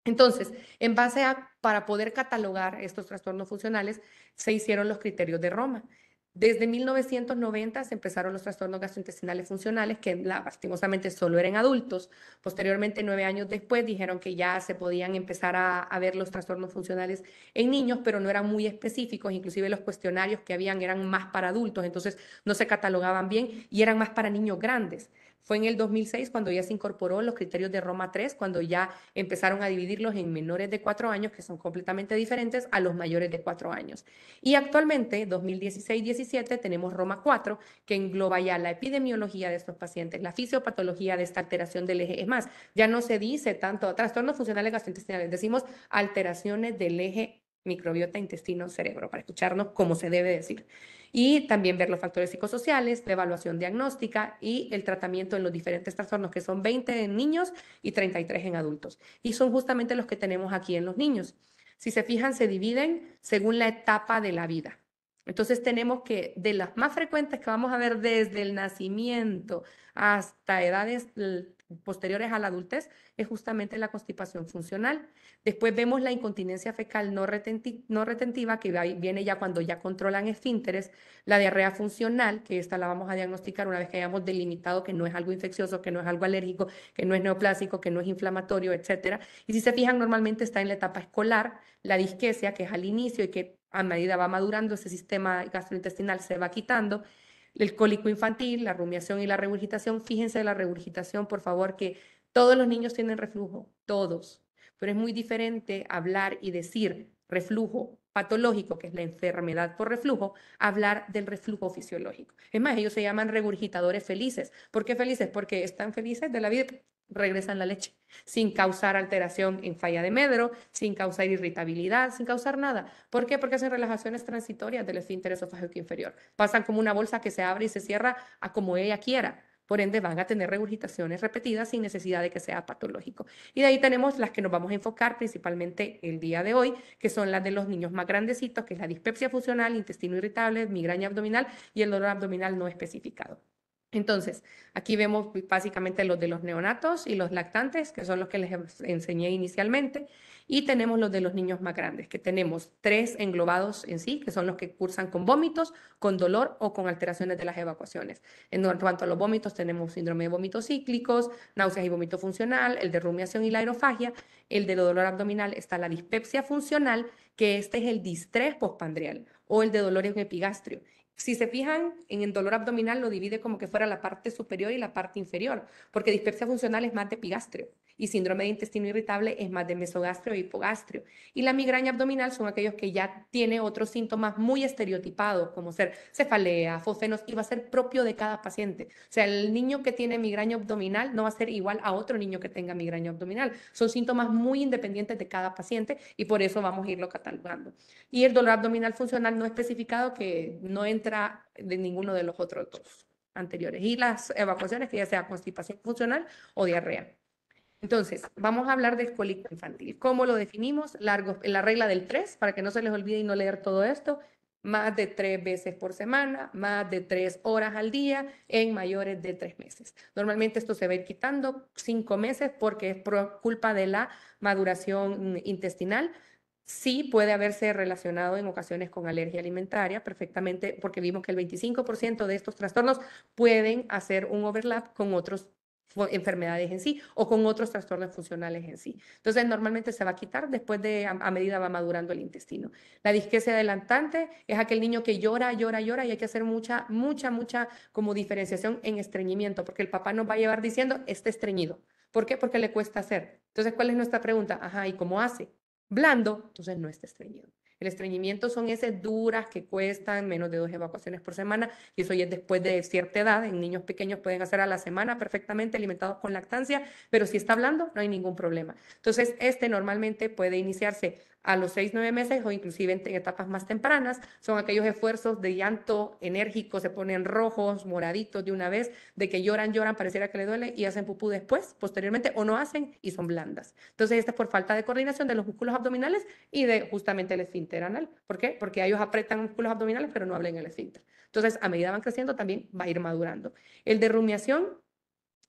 Entonces, en base a, para poder catalogar estos trastornos funcionales, se hicieron los criterios de Roma. Desde 1990 se empezaron los trastornos gastrointestinales funcionales, que lastimosamente solo eran adultos. Posteriormente, nueve años después, dijeron que ya se podían empezar a, a, ver los trastornos funcionales en niños, pero no eran muy específicos. Inclusive los cuestionarios que habían eran más para adultos, entonces no se catalogaban bien y eran más para niños grandes. Fue en el 2006 cuando ya se incorporó los criterios de Roma 3, cuando ya empezaron a dividirlos en menores de cuatro años, que son completamente diferentes a los mayores de cuatro años. Y actualmente, 2016-17, tenemos Roma 4, que engloba ya la epidemiología de estos pacientes, la fisiopatología de esta alteración del eje. Es más, ya no se dice tanto trastornos funcionales gastrointestinales, decimos alteraciones del eje microbiota, intestino, cerebro, para escucharnos cómo se debe decir. Y también ver los factores psicosociales, la evaluación diagnóstica y el tratamiento en los diferentes trastornos, que son 20 en niños y 33 en adultos. Y son justamente los que tenemos aquí en los niños. Si se fijan, se dividen según la etapa de la vida. Entonces tenemos que, de las más frecuentes que vamos a ver desde el nacimiento hasta edades posteriores a la adultez, es justamente la constipación funcional. Después vemos la incontinencia fecal no, no retentiva, que viene ya cuando ya controlan esfínteres, la diarrea funcional, que esta la vamos a diagnosticar una vez que hayamos delimitado que no es algo infeccioso, que no es algo alérgico, que no es neoplásico, que no es inflamatorio, etc. Y si se fijan, normalmente está en la etapa escolar, la disquesia, que es al inicio y que a medida va madurando, ese sistema gastrointestinal se va quitando. El cólico infantil, la rumiación y la regurgitación, fíjense la regurgitación, por favor, que todos los niños tienen reflujo, todos, pero es muy diferente hablar y decir reflujo patológico, que es la enfermedad por reflujo, hablar del reflujo fisiológico. Es más, ellos se llaman regurgitadores felices. ¿Por qué felices? Porque están felices de la vida regresan la leche, sin causar alteración en falla de medro, sin causar irritabilidad, sin causar nada. ¿Por qué? Porque hacen relajaciones transitorias del esfínter esofágico inferior. Pasan como una bolsa que se abre y se cierra a como ella quiera. Por ende, van a tener regurgitaciones repetidas sin necesidad de que sea patológico. Y de ahí tenemos las que nos vamos a enfocar principalmente el día de hoy, que son las de los niños más grandecitos, que es la dispepsia funcional, intestino irritable, migraña abdominal y el dolor abdominal no especificado. Entonces, aquí vemos básicamente los de los neonatos y los lactantes, que son los que les enseñé inicialmente, y tenemos los de los niños más grandes, que tenemos tres englobados en sí, que son los que cursan con vómitos, con dolor o con alteraciones de las evacuaciones. En cuanto a los vómitos, tenemos síndrome de vómitos cíclicos, náuseas y vómito funcional, el de rumiación y la aerofagia, el de dolor abdominal está la dispepsia funcional, que este es el distrés postpandrial o el de dolor en epigastrio. Si se fijan, en el dolor abdominal lo divide como que fuera la parte superior y la parte inferior, porque dispepsia funcional es más de epigastrio y síndrome de intestino irritable es más de mesogastrio e hipogastrio. Y la migraña abdominal son aquellos que ya tiene otros síntomas muy estereotipados, como ser cefalea, fosfenos, y va a ser propio de cada paciente. O sea, el niño que tiene migraña abdominal no va a ser igual a otro niño que tenga migraña abdominal. Son síntomas muy independientes de cada paciente y por eso vamos a irlo catalogando. Y el dolor abdominal funcional no especificado que no entra de ninguno de los otros dos anteriores. Y las evacuaciones, que ya sea constipación funcional o diarrea. Entonces, vamos a hablar de escolita infantil. ¿Cómo lo definimos? Largo, la regla del 3, para que no se les olvide y no leer todo esto, más de tres veces por semana, más de tres horas al día en mayores de tres meses. Normalmente esto se va a ir quitando cinco meses porque es por culpa de la maduración intestinal. Sí puede haberse relacionado en ocasiones con alergia alimentaria perfectamente porque vimos que el 25% de estos trastornos pueden hacer un overlap con otros enfermedades en sí o con otros trastornos funcionales en sí. Entonces, normalmente se va a quitar después de, a, medida va madurando el intestino. La disquecia adelantante es aquel niño que llora, llora, llora y hay que hacer mucha, mucha, mucha como diferenciación en estreñimiento, porque el papá nos va a llevar diciendo, está estreñido. ¿Por qué? Porque le cuesta hacer. Entonces, ¿cuál es nuestra pregunta? Ajá, ¿y cómo hace? Blando, entonces no está estreñido. El estreñimiento son esas duras que cuestan menos de dos evacuaciones por semana y eso ya es después de cierta edad. En niños pequeños pueden hacer a la semana perfectamente alimentados con lactancia, pero si está hablando no hay ningún problema. Entonces, este normalmente puede iniciarse a los seis, nueve meses o inclusive en, etapas más tempranas, son aquellos esfuerzos de llanto enérgico, se ponen rojos, moraditos de una vez, de que lloran, lloran, pareciera que le duele y hacen pupú después, posteriormente, o no hacen y son blandas. Entonces, esta es por falta de coordinación de los músculos abdominales y de justamente el esfínter anal. ¿Por qué? Porque ellos apretan músculos abdominales, pero no hablan el esfínter. Entonces, a medida van creciendo, también va a ir madurando. El de rumiación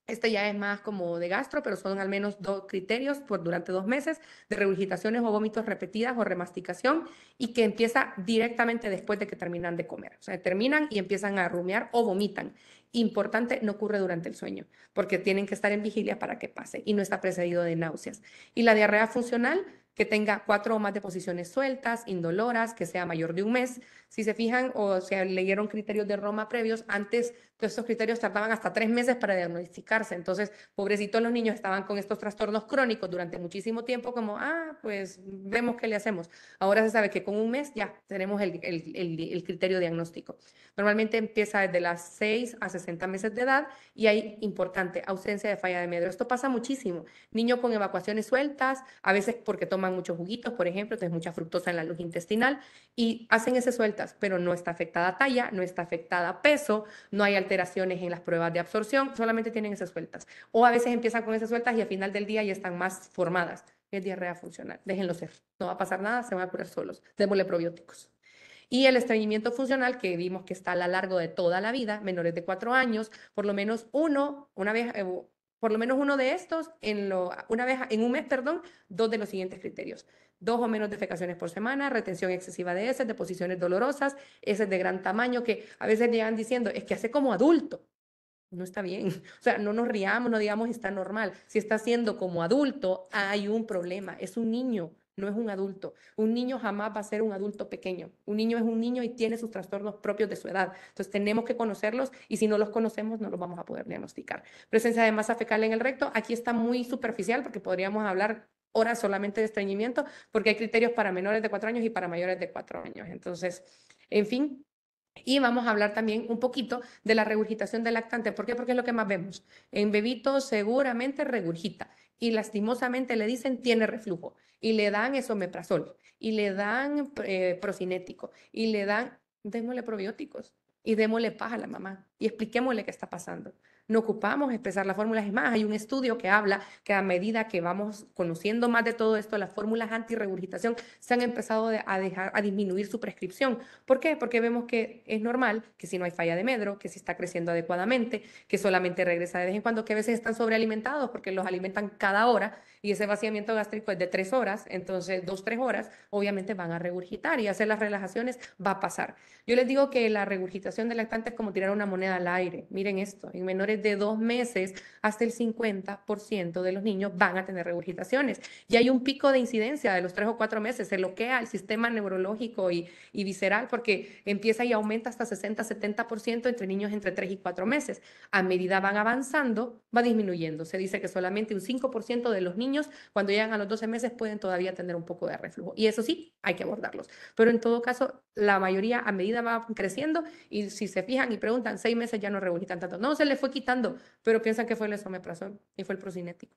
este ya es más como de gastro, pero son al menos dos criterios por durante dos meses de regurgitaciones o vómitos repetidas o remasticación y que empieza directamente después de que terminan de comer. O sea, terminan y empiezan a rumiar o vomitan. Importante, no ocurre durante el sueño, porque tienen que estar en vigilia para que pase y no está precedido de náuseas. Y la diarrea funcional, que tenga cuatro o más deposiciones sueltas, indoloras, que sea mayor de un mes. Si se fijan o se leyeron criterios de Roma previos, antes entonces, estos criterios tardaban hasta tres meses para diagnosticarse. Entonces, pobrecitos los niños estaban con estos trastornos crónicos durante muchísimo tiempo, como, ah, pues vemos qué le hacemos. Ahora se sabe que con un mes ya tenemos el, el, el, criterio diagnóstico. Normalmente empieza desde las 6 a 60 meses de edad y hay, importante, ausencia de falla de medio. Esto pasa muchísimo. Niños con evacuaciones sueltas, a veces porque toman muchos juguitos, por ejemplo, entonces mucha fructosa en la luz intestinal y hacen esas sueltas, pero no está afectada talla, no está afectada peso, no hay alteraciones en las pruebas de absorción, solamente tienen esas sueltas. O a veces empiezan con esas sueltas y al final del día ya están más formadas. Es diarrea funcional. Déjenlo ser. No va a pasar nada, se van a curar solos. Démosle probióticos. Y el estreñimiento funcional, que vimos que está a lo largo de toda la vida, menores de cuatro años, por lo menos uno, una vez, eh, por lo menos uno de estos, en una vez, en un mes, perdón, dos de los siguientes criterios dos o menos defecaciones por semana, retención excesiva de heces, deposiciones dolorosas, heces de gran tamaño que a veces llegan diciendo, es que hace como adulto. No está bien. O sea, no nos riamos, no digamos está normal. Si está haciendo como adulto, hay un problema. Es un niño, no es un adulto. Un niño jamás va a ser un adulto pequeño. Un niño es un niño y tiene sus trastornos propios de su edad. Entonces tenemos que conocerlos y si no los conocemos no los vamos a poder diagnosticar. Presencia de masa fecal en el recto, aquí está muy superficial porque podríamos hablar horas solamente de estreñimiento, porque hay criterios para menores de cuatro años y para mayores de cuatro años. Entonces, en fin, y vamos a hablar también un poquito de la regurgitación del lactante. ¿Por qué? Porque es lo que más vemos. En bebitos seguramente regurgita y lastimosamente le dicen tiene reflujo y le dan esomeprazol y le dan eh, procinético y le dan, démosle probióticos y démosle paja a la mamá y expliquémosle qué está pasando no ocupamos expresar las fórmulas. Es más, hay un estudio que habla que a medida que vamos conociendo más de todo esto, las fórmulas regurgitación se han empezado a, dejar, a disminuir su prescripción. ¿Por qué? Porque vemos que es normal, que si no hay falla de medro, que si está creciendo adecuadamente, que solamente regresa de vez en cuando, que a veces están sobrealimentados porque los alimentan cada hora y ese vaciamiento gástrico es de tres horas, entonces dos, tres horas, obviamente van a regurgitar y hacer las relajaciones va a pasar. Yo les digo que la regurgitación del lactante es como tirar una moneda al aire. Miren esto, en menores de dos meses hasta el 50% de los niños van a tener regurgitaciones y hay un pico de incidencia de los tres o cuatro meses, se bloquea el sistema neurológico y, y visceral porque empieza y aumenta hasta 60-70% entre niños entre tres y cuatro meses. A medida van avanzando, va disminuyendo. Se dice que solamente un 5% de los niños cuando llegan a los 12 meses pueden todavía tener un poco de reflujo. Y eso sí, hay que abordarlos. Pero en todo caso, la mayoría a medida va creciendo y si se fijan y preguntan, seis meses ya no regurgitan tanto. No, se les fue quitando, pero piensan que fue el esomeprazol y fue el procinético.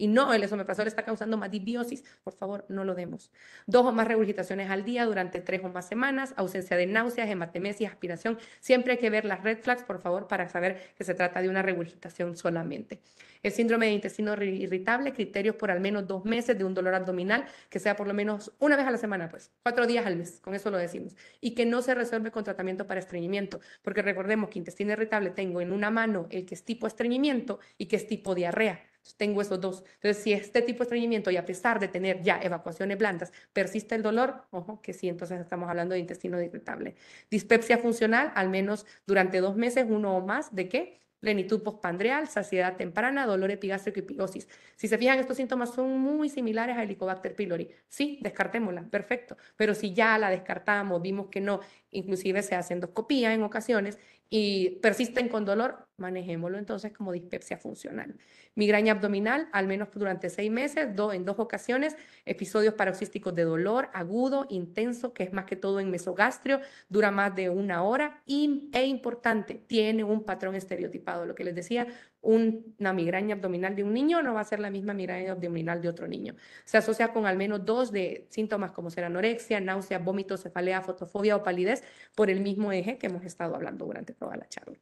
Y no, el esomeprazol está causando más dibiosis. Por favor, no lo demos. Dos o más regurgitaciones al día durante tres o más semanas, ausencia de náuseas, hematemesis, aspiración. Siempre hay que ver las red flags, por favor, para saber que se trata de una regurgitación solamente. El síndrome de intestino irritable, criterios por al menos dos meses de un dolor abdominal, que sea por lo menos una vez a la semana, pues cuatro días al mes, con eso lo decimos. Y que no se resuelve con tratamiento para estreñimiento, porque recordemos que intestino irritable tengo en una mano el que es tipo estreñimiento y que es tipo diarrea tengo esos dos. Entonces, si este tipo de estreñimiento y a pesar de tener ya evacuaciones blandas persiste el dolor, ojo que sí, entonces estamos hablando de intestino irritable. Dispepsia funcional, al menos durante dos meses, uno o más, ¿de qué? Plenitud postpandreal, saciedad temprana, dolor epigástrico y pigosis. Si se fijan, estos síntomas son muy similares a Helicobacter pylori. Sí, descartémosla, perfecto. Pero si ya la descartamos, vimos que no, inclusive se hace endoscopía en ocasiones y persisten con dolor, manejémoslo entonces como dispepsia funcional. Migraña abdominal, al menos durante seis meses, dos en dos ocasiones, episodios paroxísticos de dolor agudo, intenso, que es más que todo en mesogastrio, dura más de una hora y, e importante, tiene un patrón estereotipado, lo que les decía, una migraña abdominal de un niño no va a ser la misma migraña abdominal de otro niño. Se asocia con al menos dos de síntomas como ser anorexia, náusea, vómito, cefalea, fotofobia o palidez por el mismo eje que hemos estado hablando durante toda la charla.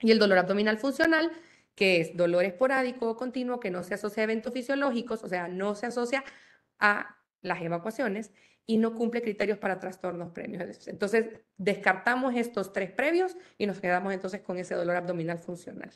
Y el dolor abdominal funcional, que es dolor esporádico o continuo, que no se asocia a eventos fisiológicos, o sea, no se asocia a las evacuaciones y no cumple criterios para trastornos previos. Entonces, descartamos estos tres previos y nos quedamos entonces con ese dolor abdominal funcional.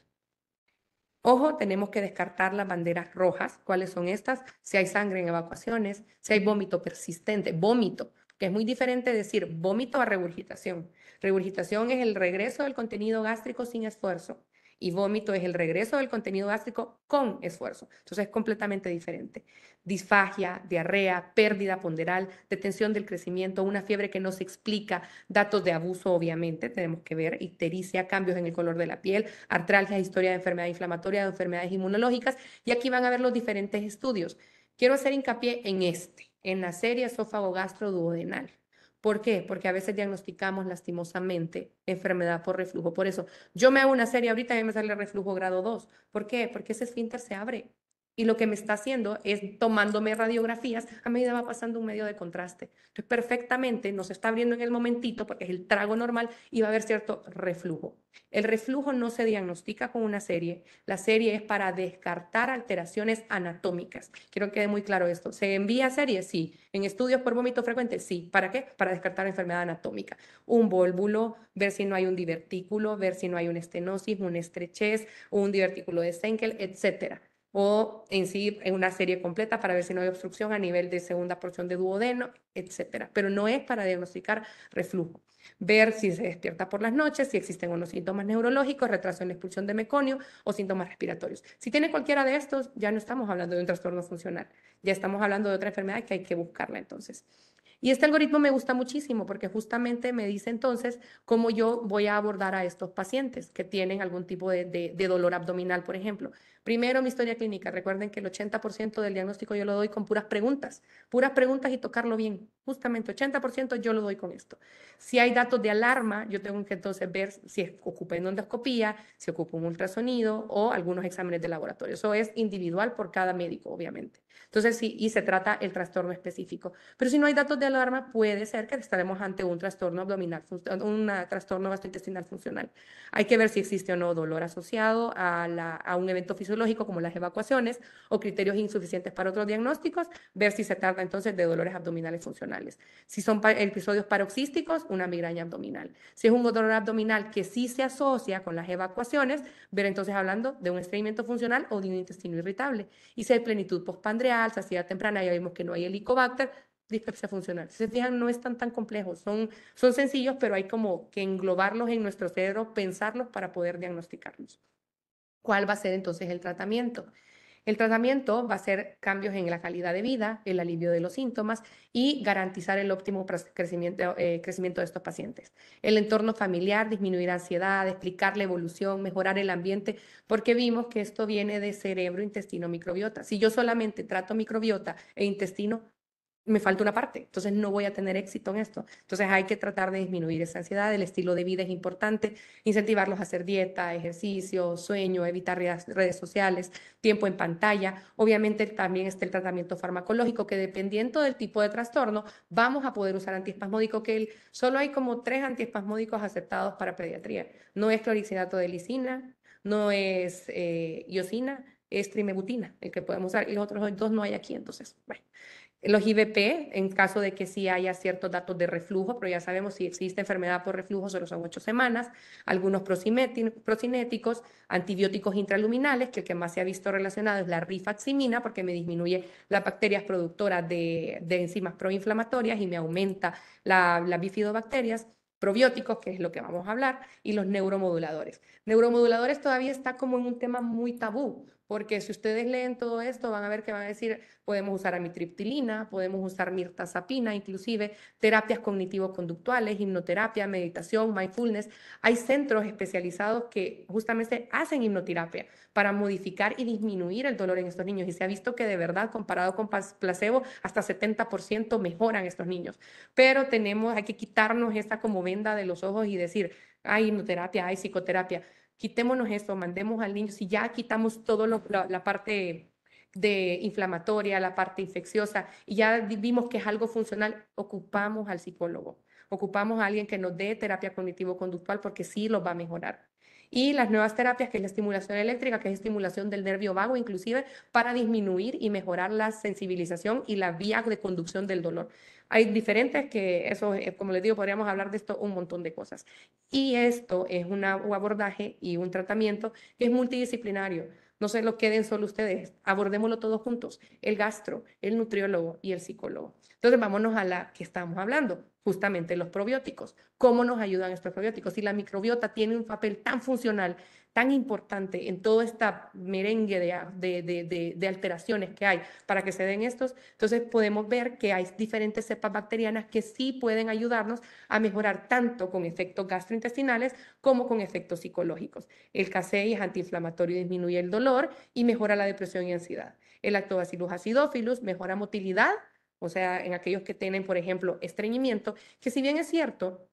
Ojo, tenemos que descartar las banderas rojas. ¿Cuáles son estas? Si hay sangre en evacuaciones, si hay vómito persistente, vómito, que es muy diferente decir vómito a regurgitación. Regurgitación es el regreso del contenido gástrico sin esfuerzo y vómito es el regreso del contenido gástrico con esfuerzo. Entonces es completamente diferente. Disfagia, diarrea, pérdida ponderal, detención del crecimiento, una fiebre que no se explica, datos de abuso obviamente, tenemos que ver, ictericia, cambios en el color de la piel, artralgia, historia de enfermedad inflamatoria, de enfermedades inmunológicas y aquí van a ver los diferentes estudios. Quiero hacer hincapié en este, en la serie esófago gastro duodenal. ¿Por qué? Porque a veces diagnosticamos lastimosamente enfermedad por reflujo. Por eso, yo me hago una serie ahorita y me sale reflujo grado 2. ¿Por qué? Porque ese esfínter se abre. Y lo que me está haciendo es tomándome radiografías a medida va pasando un medio de contraste. Entonces, perfectamente nos está abriendo en el momentito, porque es el trago normal, y va a haber cierto reflujo. El reflujo no se diagnostica con una serie. La serie es para descartar alteraciones anatómicas. Quiero que quede muy claro esto. ¿Se envía serie? Sí. ¿En estudios por vómito frecuente? Sí. ¿Para qué? Para descartar enfermedad anatómica. Un vólvulo, ver si no hay un divertículo, ver si no hay una estenosis, una estrechez, un divertículo de Senkel, etcétera o en sí en una serie completa para ver si no hay obstrucción a nivel de segunda porción de duodeno, etcétera. Pero no es para diagnosticar reflujo. Ver si se despierta por las noches, si existen unos síntomas neurológicos, retraso en la expulsión de meconio o síntomas respiratorios. Si tiene cualquiera de estos, ya no estamos hablando de un trastorno funcional, ya estamos hablando de otra enfermedad que hay que buscarla entonces. Y este algoritmo me gusta muchísimo porque justamente me dice entonces cómo yo voy a abordar a estos pacientes que tienen algún tipo de, dolor abdominal, por ejemplo. Primero, mi historia clínica. Recuerden que el 80% del diagnóstico yo lo doy con puras preguntas, puras preguntas y tocarlo bien. Justamente 80% yo lo doy con esto. Si hay datos de alarma, yo tengo que entonces ver si ocupa en endoscopía, si ocupa un ultrasonido o algunos exámenes de laboratorio. Eso es individual por cada médico, obviamente. Entonces, sí, y se trata el trastorno específico. Pero si no hay datos de alarma, puede ser que estaremos ante un trastorno abdominal, un trastorno gastrointestinal funcional. Hay que ver si existe o no dolor asociado a, un evento fisiológico lógico como las evacuaciones o criterios insuficientes para otros diagnósticos, ver si se trata entonces de dolores abdominales funcionales. Si son episodios paroxísticos, una migraña abdominal. Si es un dolor abdominal que sí se asocia con las evacuaciones, ver entonces hablando de un estreñimiento funcional o de un intestino irritable. Y si hay plenitud postpandreal, saciedad temprana, ya vimos que no hay helicobacter, dispepsia funcional. Si se fijan, no están tan complejos, son, son sencillos, pero hay como que englobarlos en nuestro cerebro, pensarlos para poder diagnosticarlos. ¿Cuál va a ser entonces el tratamiento? El tratamiento va a ser cambios en la calidad de vida, el alivio de los síntomas y garantizar el óptimo crecimiento, eh, crecimiento de estos pacientes. El entorno familiar, disminuir ansiedad, explicar la evolución, mejorar el ambiente, porque vimos que esto viene de cerebro, intestino, microbiota. Si yo solamente trato microbiota e intestino, me falta una parte, entonces no voy a tener éxito en esto. Entonces hay que tratar de disminuir esa ansiedad, el estilo de vida es importante, incentivarlos a hacer dieta, ejercicio, sueño, evitar redes sociales, tiempo en pantalla. Obviamente también está el tratamiento farmacológico, que dependiendo del tipo de trastorno, vamos a poder usar antiespasmódico, que solo hay como tres antiespasmódicos aceptados para pediatría. No es cloricinato de lisina, no es eh, iosina, es trimebutina, el que podemos usar, y los otros dos no hay aquí, entonces, bueno. Los IBP, en caso de que sí haya ciertos datos de reflujo, pero ya sabemos si existe enfermedad por reflujo, solo son ocho semanas, algunos procinéticos, antibióticos intraluminales, que el que más se ha visto relacionado es la rifaximina, porque me disminuye las bacterias productoras de, enzimas proinflamatorias y me aumenta las la bifidobacterias probióticos, que es lo que vamos a hablar, y los neuromoduladores. Neuromoduladores todavía está como en un tema muy tabú, porque si ustedes leen todo esto van a ver que van a decir, podemos usar amitriptilina, podemos usar mirtazapina, inclusive terapias cognitivo-conductuales, hipnoterapia, meditación, mindfulness. Hay centros especializados que justamente hacen hipnoterapia para modificar y disminuir el dolor en estos niños y se ha visto que de verdad comparado con placebo hasta 70% mejoran estos niños. Pero tenemos, hay que quitarnos esta como venda de los ojos y decir, hay hipnoterapia, hay psicoterapia Quitémonos eso, mandemos al niño, si ya quitamos toda la parte de inflamatoria, la parte infecciosa, y ya vimos que es algo funcional, ocupamos al psicólogo, ocupamos a alguien que nos dé terapia cognitivo-conductual porque sí lo va a mejorar y las nuevas terapias que es la estimulación eléctrica, que es estimulación del nervio vago inclusive para disminuir y mejorar la sensibilización y la vía de conducción del dolor. Hay diferentes que eso, eh, como les digo, podríamos hablar de esto un montón de cosas. Y esto es un abordaje y un tratamiento que es multidisciplinario. No se lo queden solo ustedes, abordémoslo todos juntos, el gastro, el nutriólogo y el psicólogo. Entonces, vámonos a la que estamos hablando, justamente los probióticos. ¿Cómo nos ayudan estos probióticos? Si la microbiota tiene un papel tan funcional, tan importante en toda esta merengue de, alteraciones que hay para que se den estos, entonces podemos ver que hay diferentes cepas bacterianas que sí pueden ayudarnos a mejorar tanto con efectos gastrointestinales como con efectos psicológicos. El casei es antiinflamatorio disminuye el dolor y mejora la depresión y ansiedad. El lactobacillus acidophilus mejora motilidad o sea, en aquellos que tienen, por ejemplo, estreñimiento, que si bien es cierto,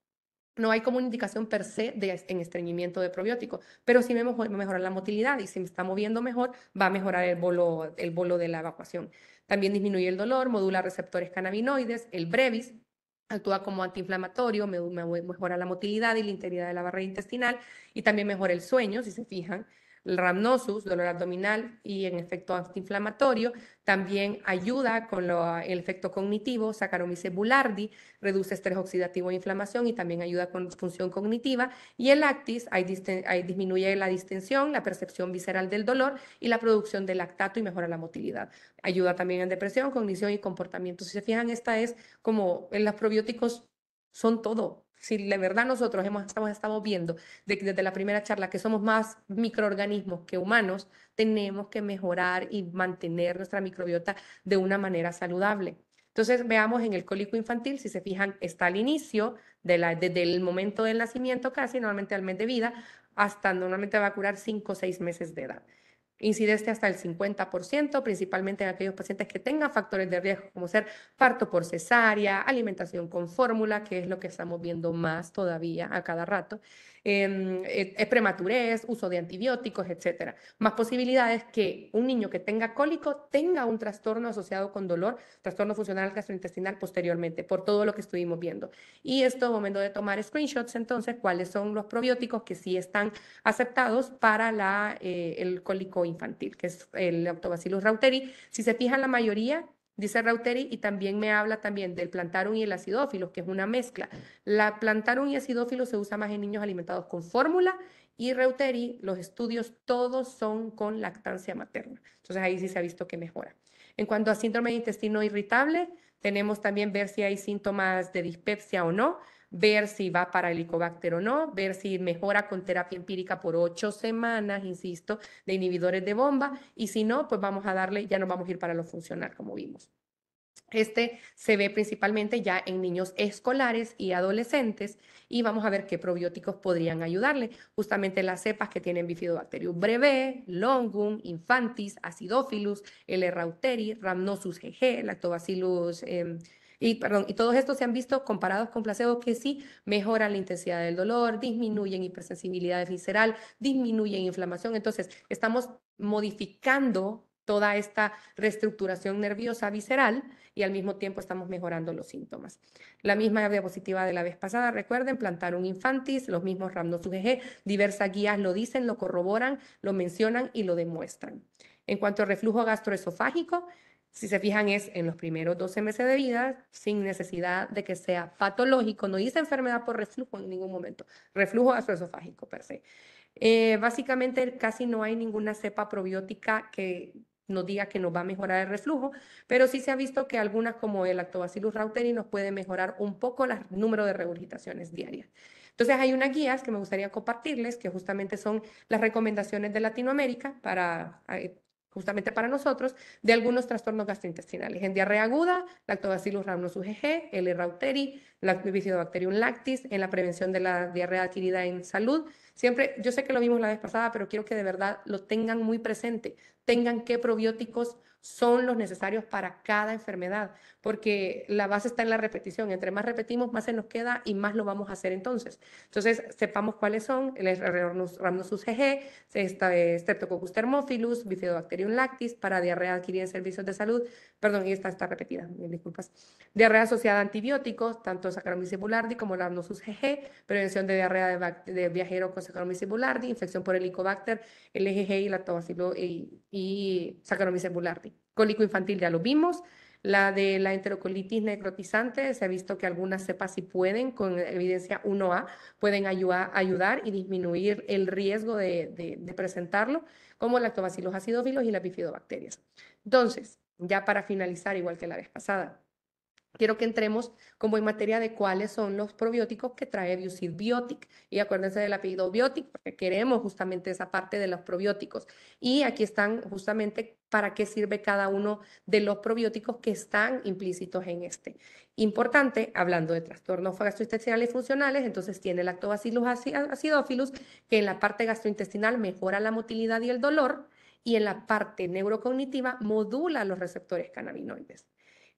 no hay como una indicación per se de, en estreñimiento de probiótico, pero sí me mejora la motilidad y si me está moviendo mejor, va a mejorar el bolo, el bolo de la evacuación. También disminuye el dolor, modula receptores cannabinoides, el brevis, actúa como antiinflamatorio, mejora la motilidad y la integridad de la barrera intestinal y también mejora el sueño, si se fijan el Ramnosus, dolor abdominal y en efecto antiinflamatorio. También ayuda con el efecto cognitivo, Saccharomyces boulardii, reduce estrés oxidativo e inflamación y también ayuda con función cognitiva. Y el Actis disminuye la distensión, la percepción visceral del dolor y la producción de lactato y mejora la motilidad. Ayuda también en depresión, cognición y comportamiento. Si se fijan, esta es como en eh, los probióticos son todo, si de verdad nosotros hemos, estamos, viendo desde la primera charla que somos más microorganismos que humanos, tenemos que mejorar y mantener nuestra microbiota de una manera saludable. Entonces, veamos en el cólico infantil, si se fijan, está al inicio, de desde el momento del nacimiento casi, normalmente al mes de vida, hasta normalmente va a curar 5 o 6 meses de edad este hasta el 50%, principalmente en aquellos pacientes que tengan factores de riesgo, como ser parto por cesárea, alimentación con fórmula, que es lo que estamos viendo más todavía a cada rato, Em, e, es prematurez, uso de antibióticos, etcétera. Más posibilidades que un niño que tenga cólico tenga un trastorno asociado con dolor, trastorno funcional gastrointestinal posteriormente, por todo lo que estuvimos viendo. Y esto, momento de tomar screenshots, entonces, cuáles son los probióticos que sí están aceptados para la, eh, el cólico infantil, que es el Lactobacillus rauteri. Si se fijan, la mayoría Dice Rauteri, y también me habla también del plantarum y el acidófilo, que es una mezcla. La plantarum y acidófilo se usa más en niños alimentados con fórmula y Reuteri, los estudios todos son con lactancia materna. Entonces ahí sí se ha visto que mejora. En cuanto a síndrome de intestino irritable, tenemos también ver si hay síntomas de dispepsia o no ver si va para helicobacter o no, ver si mejora con terapia empírica por ocho semanas, insisto, de inhibidores de bomba, y si no, pues vamos a darle, ya nos vamos a ir para lo funcional, como vimos. Este se ve principalmente ya en niños escolares y adolescentes y vamos a ver qué probióticos podrían ayudarle. Justamente las cepas que tienen Bifidobacterium breve, longum, infantis, acidophilus, L. rauteri, Rhamnosus GG, Lactobacillus em, y, perdón, y todos estos se han visto comparados con placebo que sí mejoran la intensidad del dolor, disminuyen hipersensibilidad visceral, disminuyen inflamación. Entonces, estamos modificando toda esta reestructuración nerviosa visceral y al mismo tiempo estamos mejorando los síntomas. La misma diapositiva de la vez pasada, recuerden, plantar un infantis, los mismos RAMNOS UGG, diversas guías lo dicen, lo corroboran, lo mencionan y lo demuestran. En cuanto al reflujo gastroesofágico, si se fijan, es en los primeros 12 meses de vida, sin necesidad de que sea patológico. No dice enfermedad por reflujo en ningún momento, reflujo gastroesofágico per se. Eh, básicamente, casi no hay ninguna cepa probiótica que nos diga que nos va a mejorar el reflujo, pero sí se ha visto que algunas, como el Lactobacillus rauteri, nos puede mejorar un poco el número de regurgitaciones diarias. Entonces, hay unas guías que me gustaría compartirles, que justamente son las recomendaciones de Latinoamérica para eh, justamente para nosotros, de algunos trastornos gastrointestinales, en diarrea aguda, lactobacillus rhamnosus UGG, L. rauteri, bifidobacterium lactis, en la prevención de la diarrea adquirida en salud. Siempre, yo sé que lo vimos la vez pasada, pero quiero que de verdad lo tengan muy presente, tengan qué probióticos son los necesarios para cada enfermedad, porque la base está en la repetición. Entre más repetimos, más se nos queda y más lo vamos a hacer entonces. Entonces, sepamos cuáles son, el Rhamnosus GG, eh, Streptococcus thermophilus, Bifidobacterium lactis, para diarrea adquirida en servicios de salud, perdón, esta está repetida, disculpas. Diarrea asociada a antibióticos, tanto Saccharomyces boulardii como Rhamnosus GG, prevención de diarrea de, viajero con Saccharomyces boulardii, infección por Helicobacter, LGG y y, y Saccharomyces boulardii cólico infantil ya lo vimos. La de la enterocolitis necrotizante, se ha visto que algunas cepas sí pueden, con evidencia 1A, pueden ayudar, ayudar y disminuir el riesgo de, presentarlo, como lactobacilos acidófilos y las bifidobacterias. Entonces, ya para finalizar, igual que la vez pasada, quiero que entremos como en materia de cuáles son los probióticos que trae Biocid Biotic. Y acuérdense del apellido Biotic porque queremos justamente esa parte de los probióticos. Y aquí están justamente para qué sirve cada uno de los probióticos que están implícitos en este. Importante, hablando de trastornos gastrointestinales funcionales, entonces tiene lactobacillus acidophilus, que en la parte gastrointestinal mejora la motilidad y el dolor, y en la parte neurocognitiva modula los receptores cannabinoides.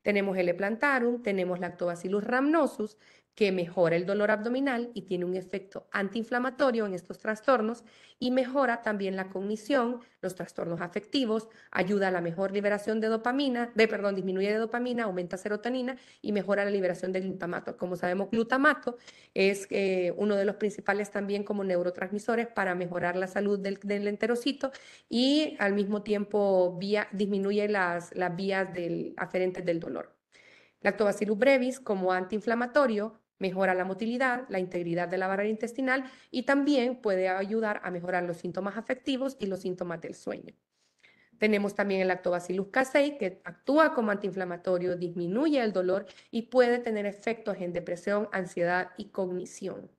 Tenemos L. plantarum, tenemos Lactobacillus rhamnosus, que mejora el dolor abdominal y tiene un efecto antiinflamatorio en estos trastornos y mejora también la cognición, los trastornos afectivos, ayuda a la mejor liberación de dopamina, de perdón, disminuye de dopamina, aumenta serotonina y mejora la liberación del glutamato. Como sabemos, glutamato es eh, uno de los principales también como neurotransmisores para mejorar la salud del, enterocito y al mismo tiempo disminuye las, vías del, aferentes del dolor. Lactobacillus brevis como antiinflamatorio mejora la motilidad, la integridad de la barrera intestinal y también puede ayudar a mejorar los síntomas afectivos y los síntomas del sueño. Tenemos también el lactobacillus casei, que actúa como antiinflamatorio, disminuye el dolor y puede tener efectos en depresión, ansiedad y cognición.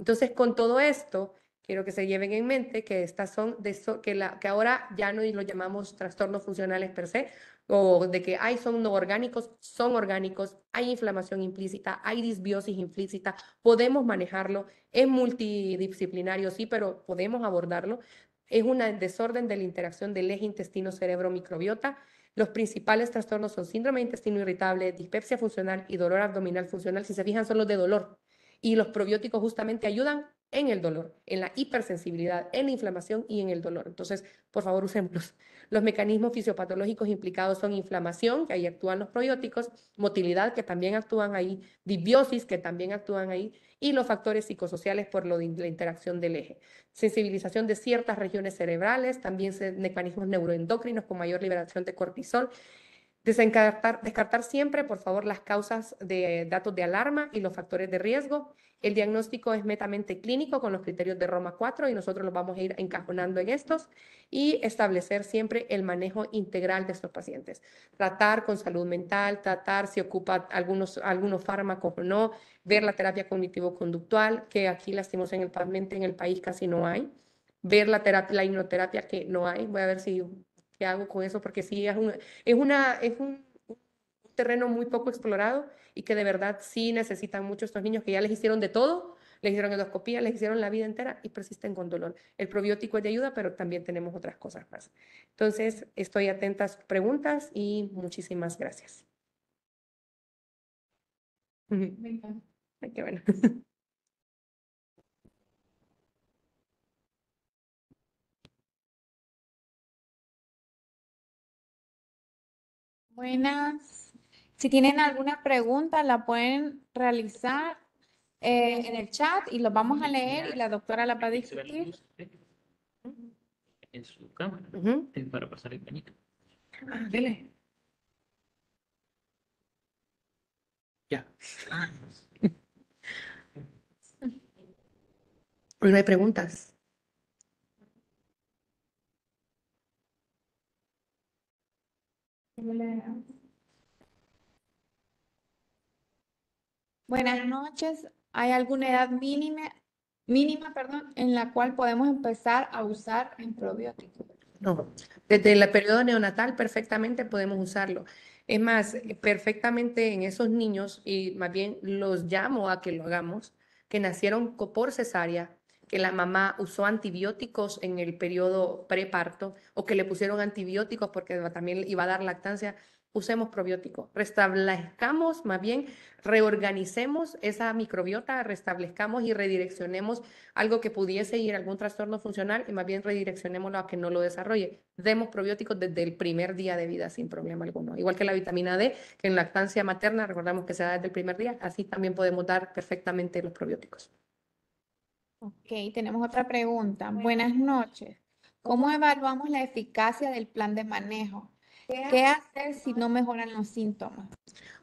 Entonces, con todo esto, quiero que se lleven en mente que estas son de eso que, la, que ahora ya no lo llamamos trastornos funcionales per se o de que hay son no orgánicos, son orgánicos, hay inflamación implícita, hay disbiosis implícita, podemos manejarlo, es multidisciplinario sí, pero podemos abordarlo. Es un desorden de la interacción del eje intestino-cerebro-microbiota. Los principales trastornos son síndrome de intestino irritable, dispepsia funcional y dolor abdominal funcional. Si se fijan, son los de dolor. Y los probióticos justamente ayudan en el dolor, en la hipersensibilidad, en la inflamación y en el dolor. Entonces, por favor, usémoslos. Los mecanismos fisiopatológicos implicados son inflamación, que ahí actúan los probióticos, motilidad, que también actúan ahí, dibiosis, que también actúan ahí, y los factores psicosociales por lo de la interacción del eje. Sensibilización de ciertas regiones cerebrales, también mecanismos neuroendocrinos con mayor liberación de cortisol. descartar siempre, por favor, las causas de datos de alarma y los factores de riesgo el diagnóstico es metamente clínico con los criterios de Roma 4 y nosotros los vamos a ir encajonando en estos y establecer siempre el manejo integral de estos pacientes. Tratar con salud mental, tratar si ocupa algunos, algunos fármacos o no, ver la terapia cognitivo-conductual, que aquí lastimosamente en el país casi no hay, ver la, terapia, la hipnoterapia que no hay. Voy a ver si qué hago con eso porque sí, es, es, una, es un terreno muy poco explorado y que de verdad sí necesitan mucho estos niños que ya les hicieron de todo, les hicieron endoscopía, les hicieron la vida entera y persisten con dolor. El probiótico es de ayuda, pero también tenemos otras cosas más. Entonces, estoy atenta a preguntas y muchísimas gracias. Venga. qué bueno. Buenas. Si tienen alguna pregunta, la pueden realizar eh, en el chat y los vamos a leer y la doctora la va a discutir. ¿eh? En su cámara, eh, para pasar el pañito. Ah, Ya. Hoy pues no hay preguntas. Buenas noches. ¿Hay alguna edad mínima, mínima perdón, en la cual podemos empezar a usar en probióticos? No, desde el periodo neonatal perfectamente podemos usarlo. Es más, perfectamente en esos niños, y más bien los llamo a que lo hagamos, que nacieron por cesárea, que la mamá usó antibióticos en el periodo preparto o que le pusieron antibióticos porque también iba a dar lactancia, usemos probióticos, restablezcamos, más bien reorganicemos esa microbiota, restablezcamos y redireccionemos algo que pudiese ir a algún trastorno funcional y más bien redireccionémoslo a que no lo desarrolle. Demos probióticos desde el primer día de vida sin problema alguno. Igual que la vitamina D, que en lactancia materna recordamos que se da desde el primer día, así también podemos dar perfectamente los probióticos. Ok, tenemos otra pregunta. Buenas noches. ¿Cómo evaluamos la eficacia del plan de manejo? ¿Qué hacer si no mejoran los síntomas?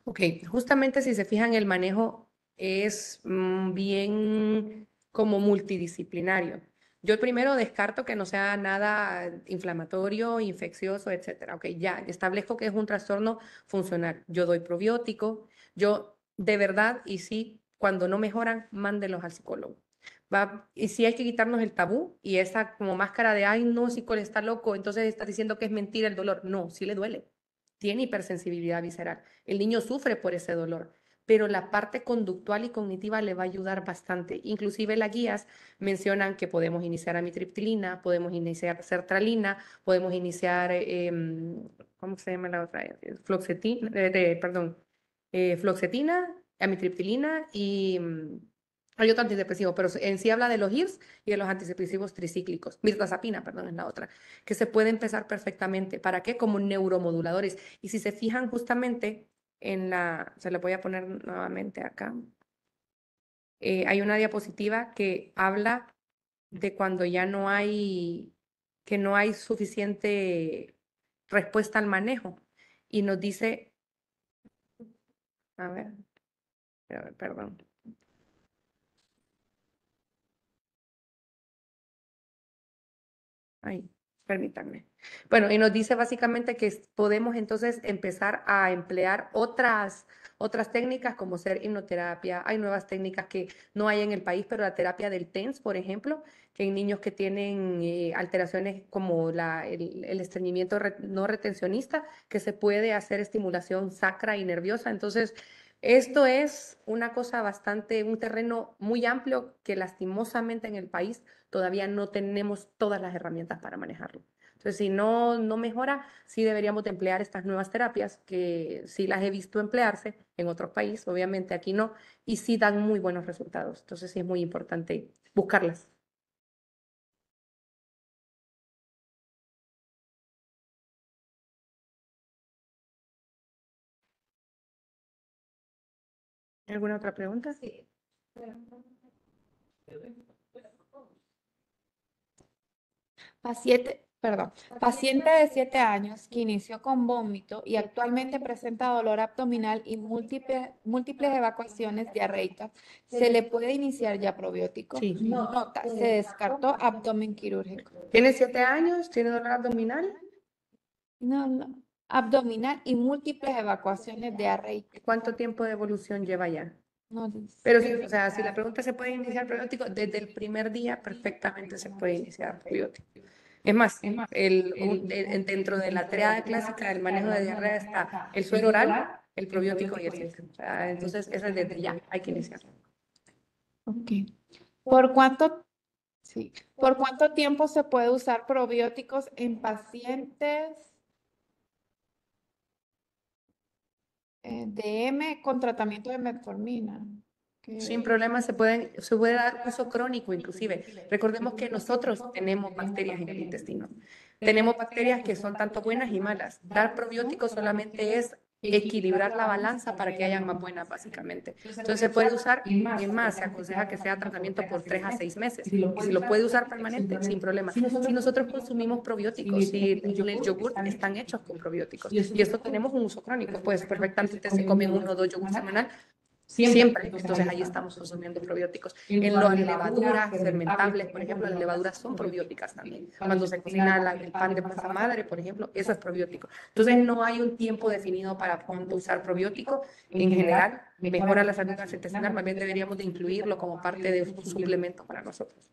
Ok, justamente si se fijan, el manejo es mm, bien como multidisciplinario. Yo primero descarto que no sea nada inflamatorio, infeccioso, etcétera. Ok, ya establezco que es un trastorno funcional. Yo doy probiótico. Yo, de verdad, y sí, cuando no mejoran, mándenlos al psicólogo y si hay que quitarnos el tabú y esa como máscara de, ay, no, si está loco, entonces está diciendo que es mentira el dolor. No, sí le duele. Tiene hipersensibilidad visceral. El niño sufre por ese dolor, pero la parte conductual y cognitiva le va a ayudar bastante. Inclusive las guías mencionan que podemos iniciar amitriptilina, podemos iniciar sertralina, podemos iniciar, em, ¿cómo se llama la otra? Floxetina, eh, perdón, eh, floxetina, amitriptilina y mm, hay ah, otro antidepresivo, pero en sí habla de los HIRS y de los antidepresivos tricíclicos, mirtazapina, perdón, es la otra, que se puede empezar perfectamente. ¿Para qué? Como neuromoduladores. Y si se fijan justamente en la, se la voy a poner nuevamente acá, eh, hay una diapositiva que habla de cuando ya no hay, que no hay suficiente respuesta al manejo y nos dice, a ver, perdón permítanme. Bueno, y nos dice básicamente que podemos entonces empezar a emplear otras, otras técnicas como ser hipnoterapia. Hay nuevas técnicas que no hay en el país, pero la terapia del TENS, por ejemplo, que en niños que tienen eh, alteraciones como la, el, estreñimiento no retencionista, que se puede hacer estimulación sacra y nerviosa. Entonces, esto es una cosa bastante, un terreno muy amplio que lastimosamente en el país todavía no tenemos todas las herramientas para manejarlo. Entonces, si no, no mejora, sí deberíamos emplear estas nuevas terapias, que sí las he visto emplearse en otros países, obviamente aquí no, y sí dan muy buenos resultados. Entonces, sí es muy importante buscarlas. ¿Alguna otra pregunta? Sí. Paciente, perdón, paciente de 7 años que inició con vómito y actualmente presenta dolor abdominal y múltiples, múltiples evacuaciones diarreicas, ¿se le puede iniciar ya probiótico? Sí. No, nota, se descartó abdomen quirúrgico. ¿Tiene 7 años? ¿Tiene dolor abdominal? No, no. Abdominal y múltiples evacuaciones de diarreicas. ¿Cuánto tiempo de evolución lleva ya? pero o sea, si la pregunta se puede iniciar probiótico, desde el primer día perfectamente se puede iniciar probiótico. Es más, el, dentro de la triada clásica del manejo de diarrea está el suero oral, el probiótico y el o Entonces, eso es desde ya, hay que iniciar. Ok. ¿Por cuánto, sí. ¿Por cuánto tiempo se puede usar probióticos en pacientes Eh, DM con tratamiento de metformina. Sin problema, se, pueden, se puede dar uso crónico inclusive. Recordemos que nosotros tenemos bacterias en el intestino. Tenemos bacterias que son tanto buenas y malas. Dar probióticos solamente es equilibrar la balanza para que haya más buenas, básicamente. Entonces se puede usar y más, se aconseja que sea tratamiento por tres a seis meses. Y si lo puede usar permanente, sin problema. Si nosotros consumimos probióticos, y el yogur están hechos con probióticos, y esto tenemos un uso crónico, pues, pues perfectamente se comen uno o dos yogur semanal, Siempre. Entonces, ahí estamos consumiendo probióticos. En, las levaduras fermentables, por ejemplo, las levaduras son probióticas también. Cuando se cocina el pan de masa madre, por ejemplo, eso es probiótico. Entonces no hay un tiempo definido para cuando usar probiótico. En general, mejora la salud gastrointestinal, también deberíamos de incluirlo como parte de un suplemento para nosotros.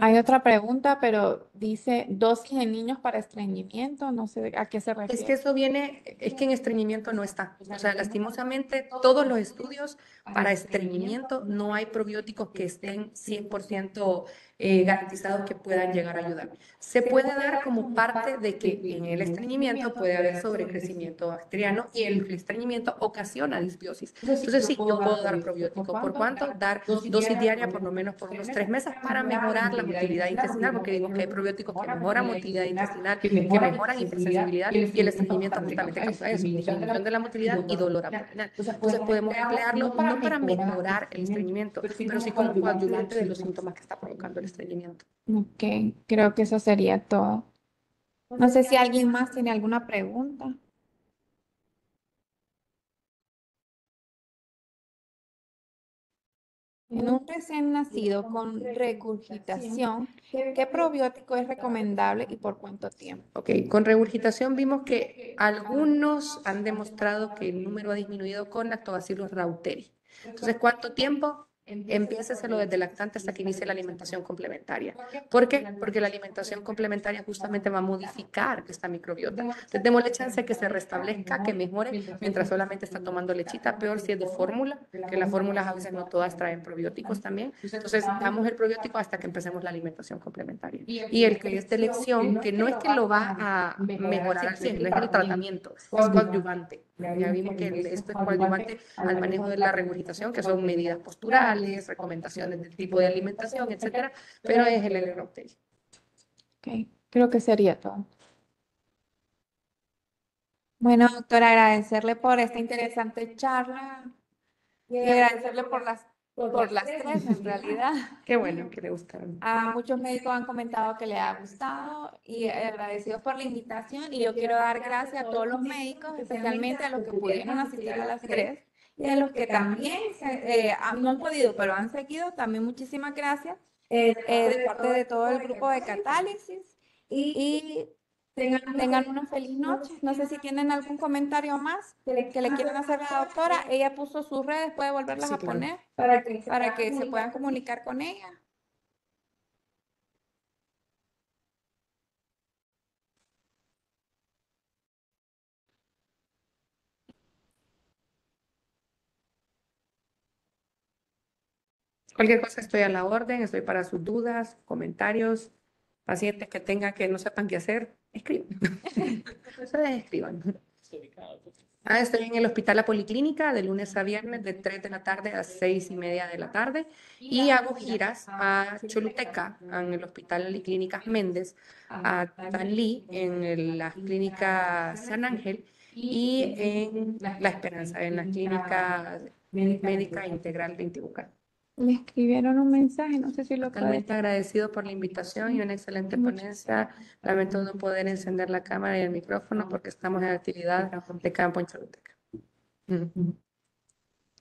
Hay otra pregunta, pero dice dosis en niños para estreñimiento, no sé a qué se refiere. Es que eso viene, es que en estreñimiento no está. Pues o sea, lastimosamente todos los estudios para estreñimiento no hay probióticos que estén 100% eh, garantizados que puedan llegar a ayudar. Se puede dar como parte de que en el estreñimiento puede haber sobrecrecimiento bacteriano y el estreñimiento ocasiona disbiosis. Entonces sí, yo puedo dar probiótico. ¿Por cuánto? Dar dosis diaria por lo menos por unos tres meses para mejorar la motilidad intestinal, porque digo que hay probióticos que mejoran motilidad intestinal, que mejoran hipersensibilidad y el estreñimiento justamente causa eso, disminución de la motilidad y dolor abdominal. Entonces podemos emplearlo no para mejorar el estreñimiento, pero sí como ayudante de los síntomas que está provocando el estreñimiento. Ok, creo que eso sería todo. No sé si alguien más tiene alguna pregunta. En un recién nacido con regurgitación, ¿qué probiótico es recomendable y por cuánto tiempo? Ok, con regurgitación vimos que algunos han demostrado que el número ha disminuido con lactobacillus rauteri. Entonces, ¿cuánto tiempo? Empiéceselo desde lactante hasta que inicie la alimentación complementaria. ¿Por qué? Porque la alimentación complementaria justamente va a modificar esta microbiota. Entonces, la chance que se restablezca, que mejore, mientras solamente está tomando lechita. Peor si es de fórmula, que las fórmulas a veces no todas traen probióticos también. Entonces, damos el probiótico hasta que empecemos la alimentación complementaria. Y el que es de elección, que no es que lo va a mejorar es el tratamiento, es coadyuvante. Ya vimos que esto es coadyuvante al manejo de la regurgitación, que son medidas posturales recomendaciones del tipo de alimentación, etcétera, pero es el l Ok, creo que sería todo. Bueno, doctora, agradecerle por esta interesante charla y agradecerle por las por las tres en realidad. Qué bueno que le gustaron. A muchos médicos han comentado que le ha gustado y agradecidos por la invitación y yo quiero dar gracias a todos los médicos, especialmente a los que pudieron asistir a las tres y a los que también eh, no han podido, pero han seguido, también muchísimas gracias eh, eh, de parte de todo el grupo de Catálisis. Y, tengan, tengan una feliz noche. No sé si tienen algún comentario más que le, quieran hacer a la doctora. Ella puso sus redes, puede volverlas a poner para que, para que se puedan comunicar con ella. Cualquier cosa estoy a la orden, estoy para sus dudas, comentarios, pacientes que tengan que no sepan qué hacer, escriban. Ustedes escriban. Ah, estoy en el Hospital La Policlínica de lunes a viernes de 3 de la tarde a 6 y media de la tarde y hago giras a Choluteca, en el Hospital y Clínicas Méndez, a Tanlí, en la Clínica San Ángel y en La Esperanza, en la Clínica Médica Integral de Intibucar. Le escribieron un mensaje, no sé si lo Totalmente agradecido por la invitación y una excelente ponencia. Lamento no poder encender la cámara y el micrófono porque estamos en actividad de campo en Choluteca.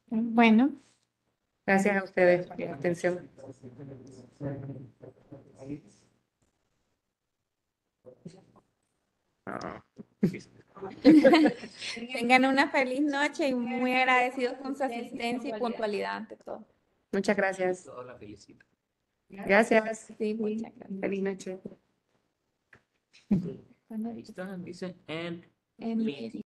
Bueno. Gracias a ustedes por la atención. Tengan una feliz noche y muy agradecidos con su asistencia y puntualidad ante todo. Muchas gracias. Todo la felicito. Gracias. gracias. Sí, Muchas gracias. Feliz noche. Listo, dice, and, and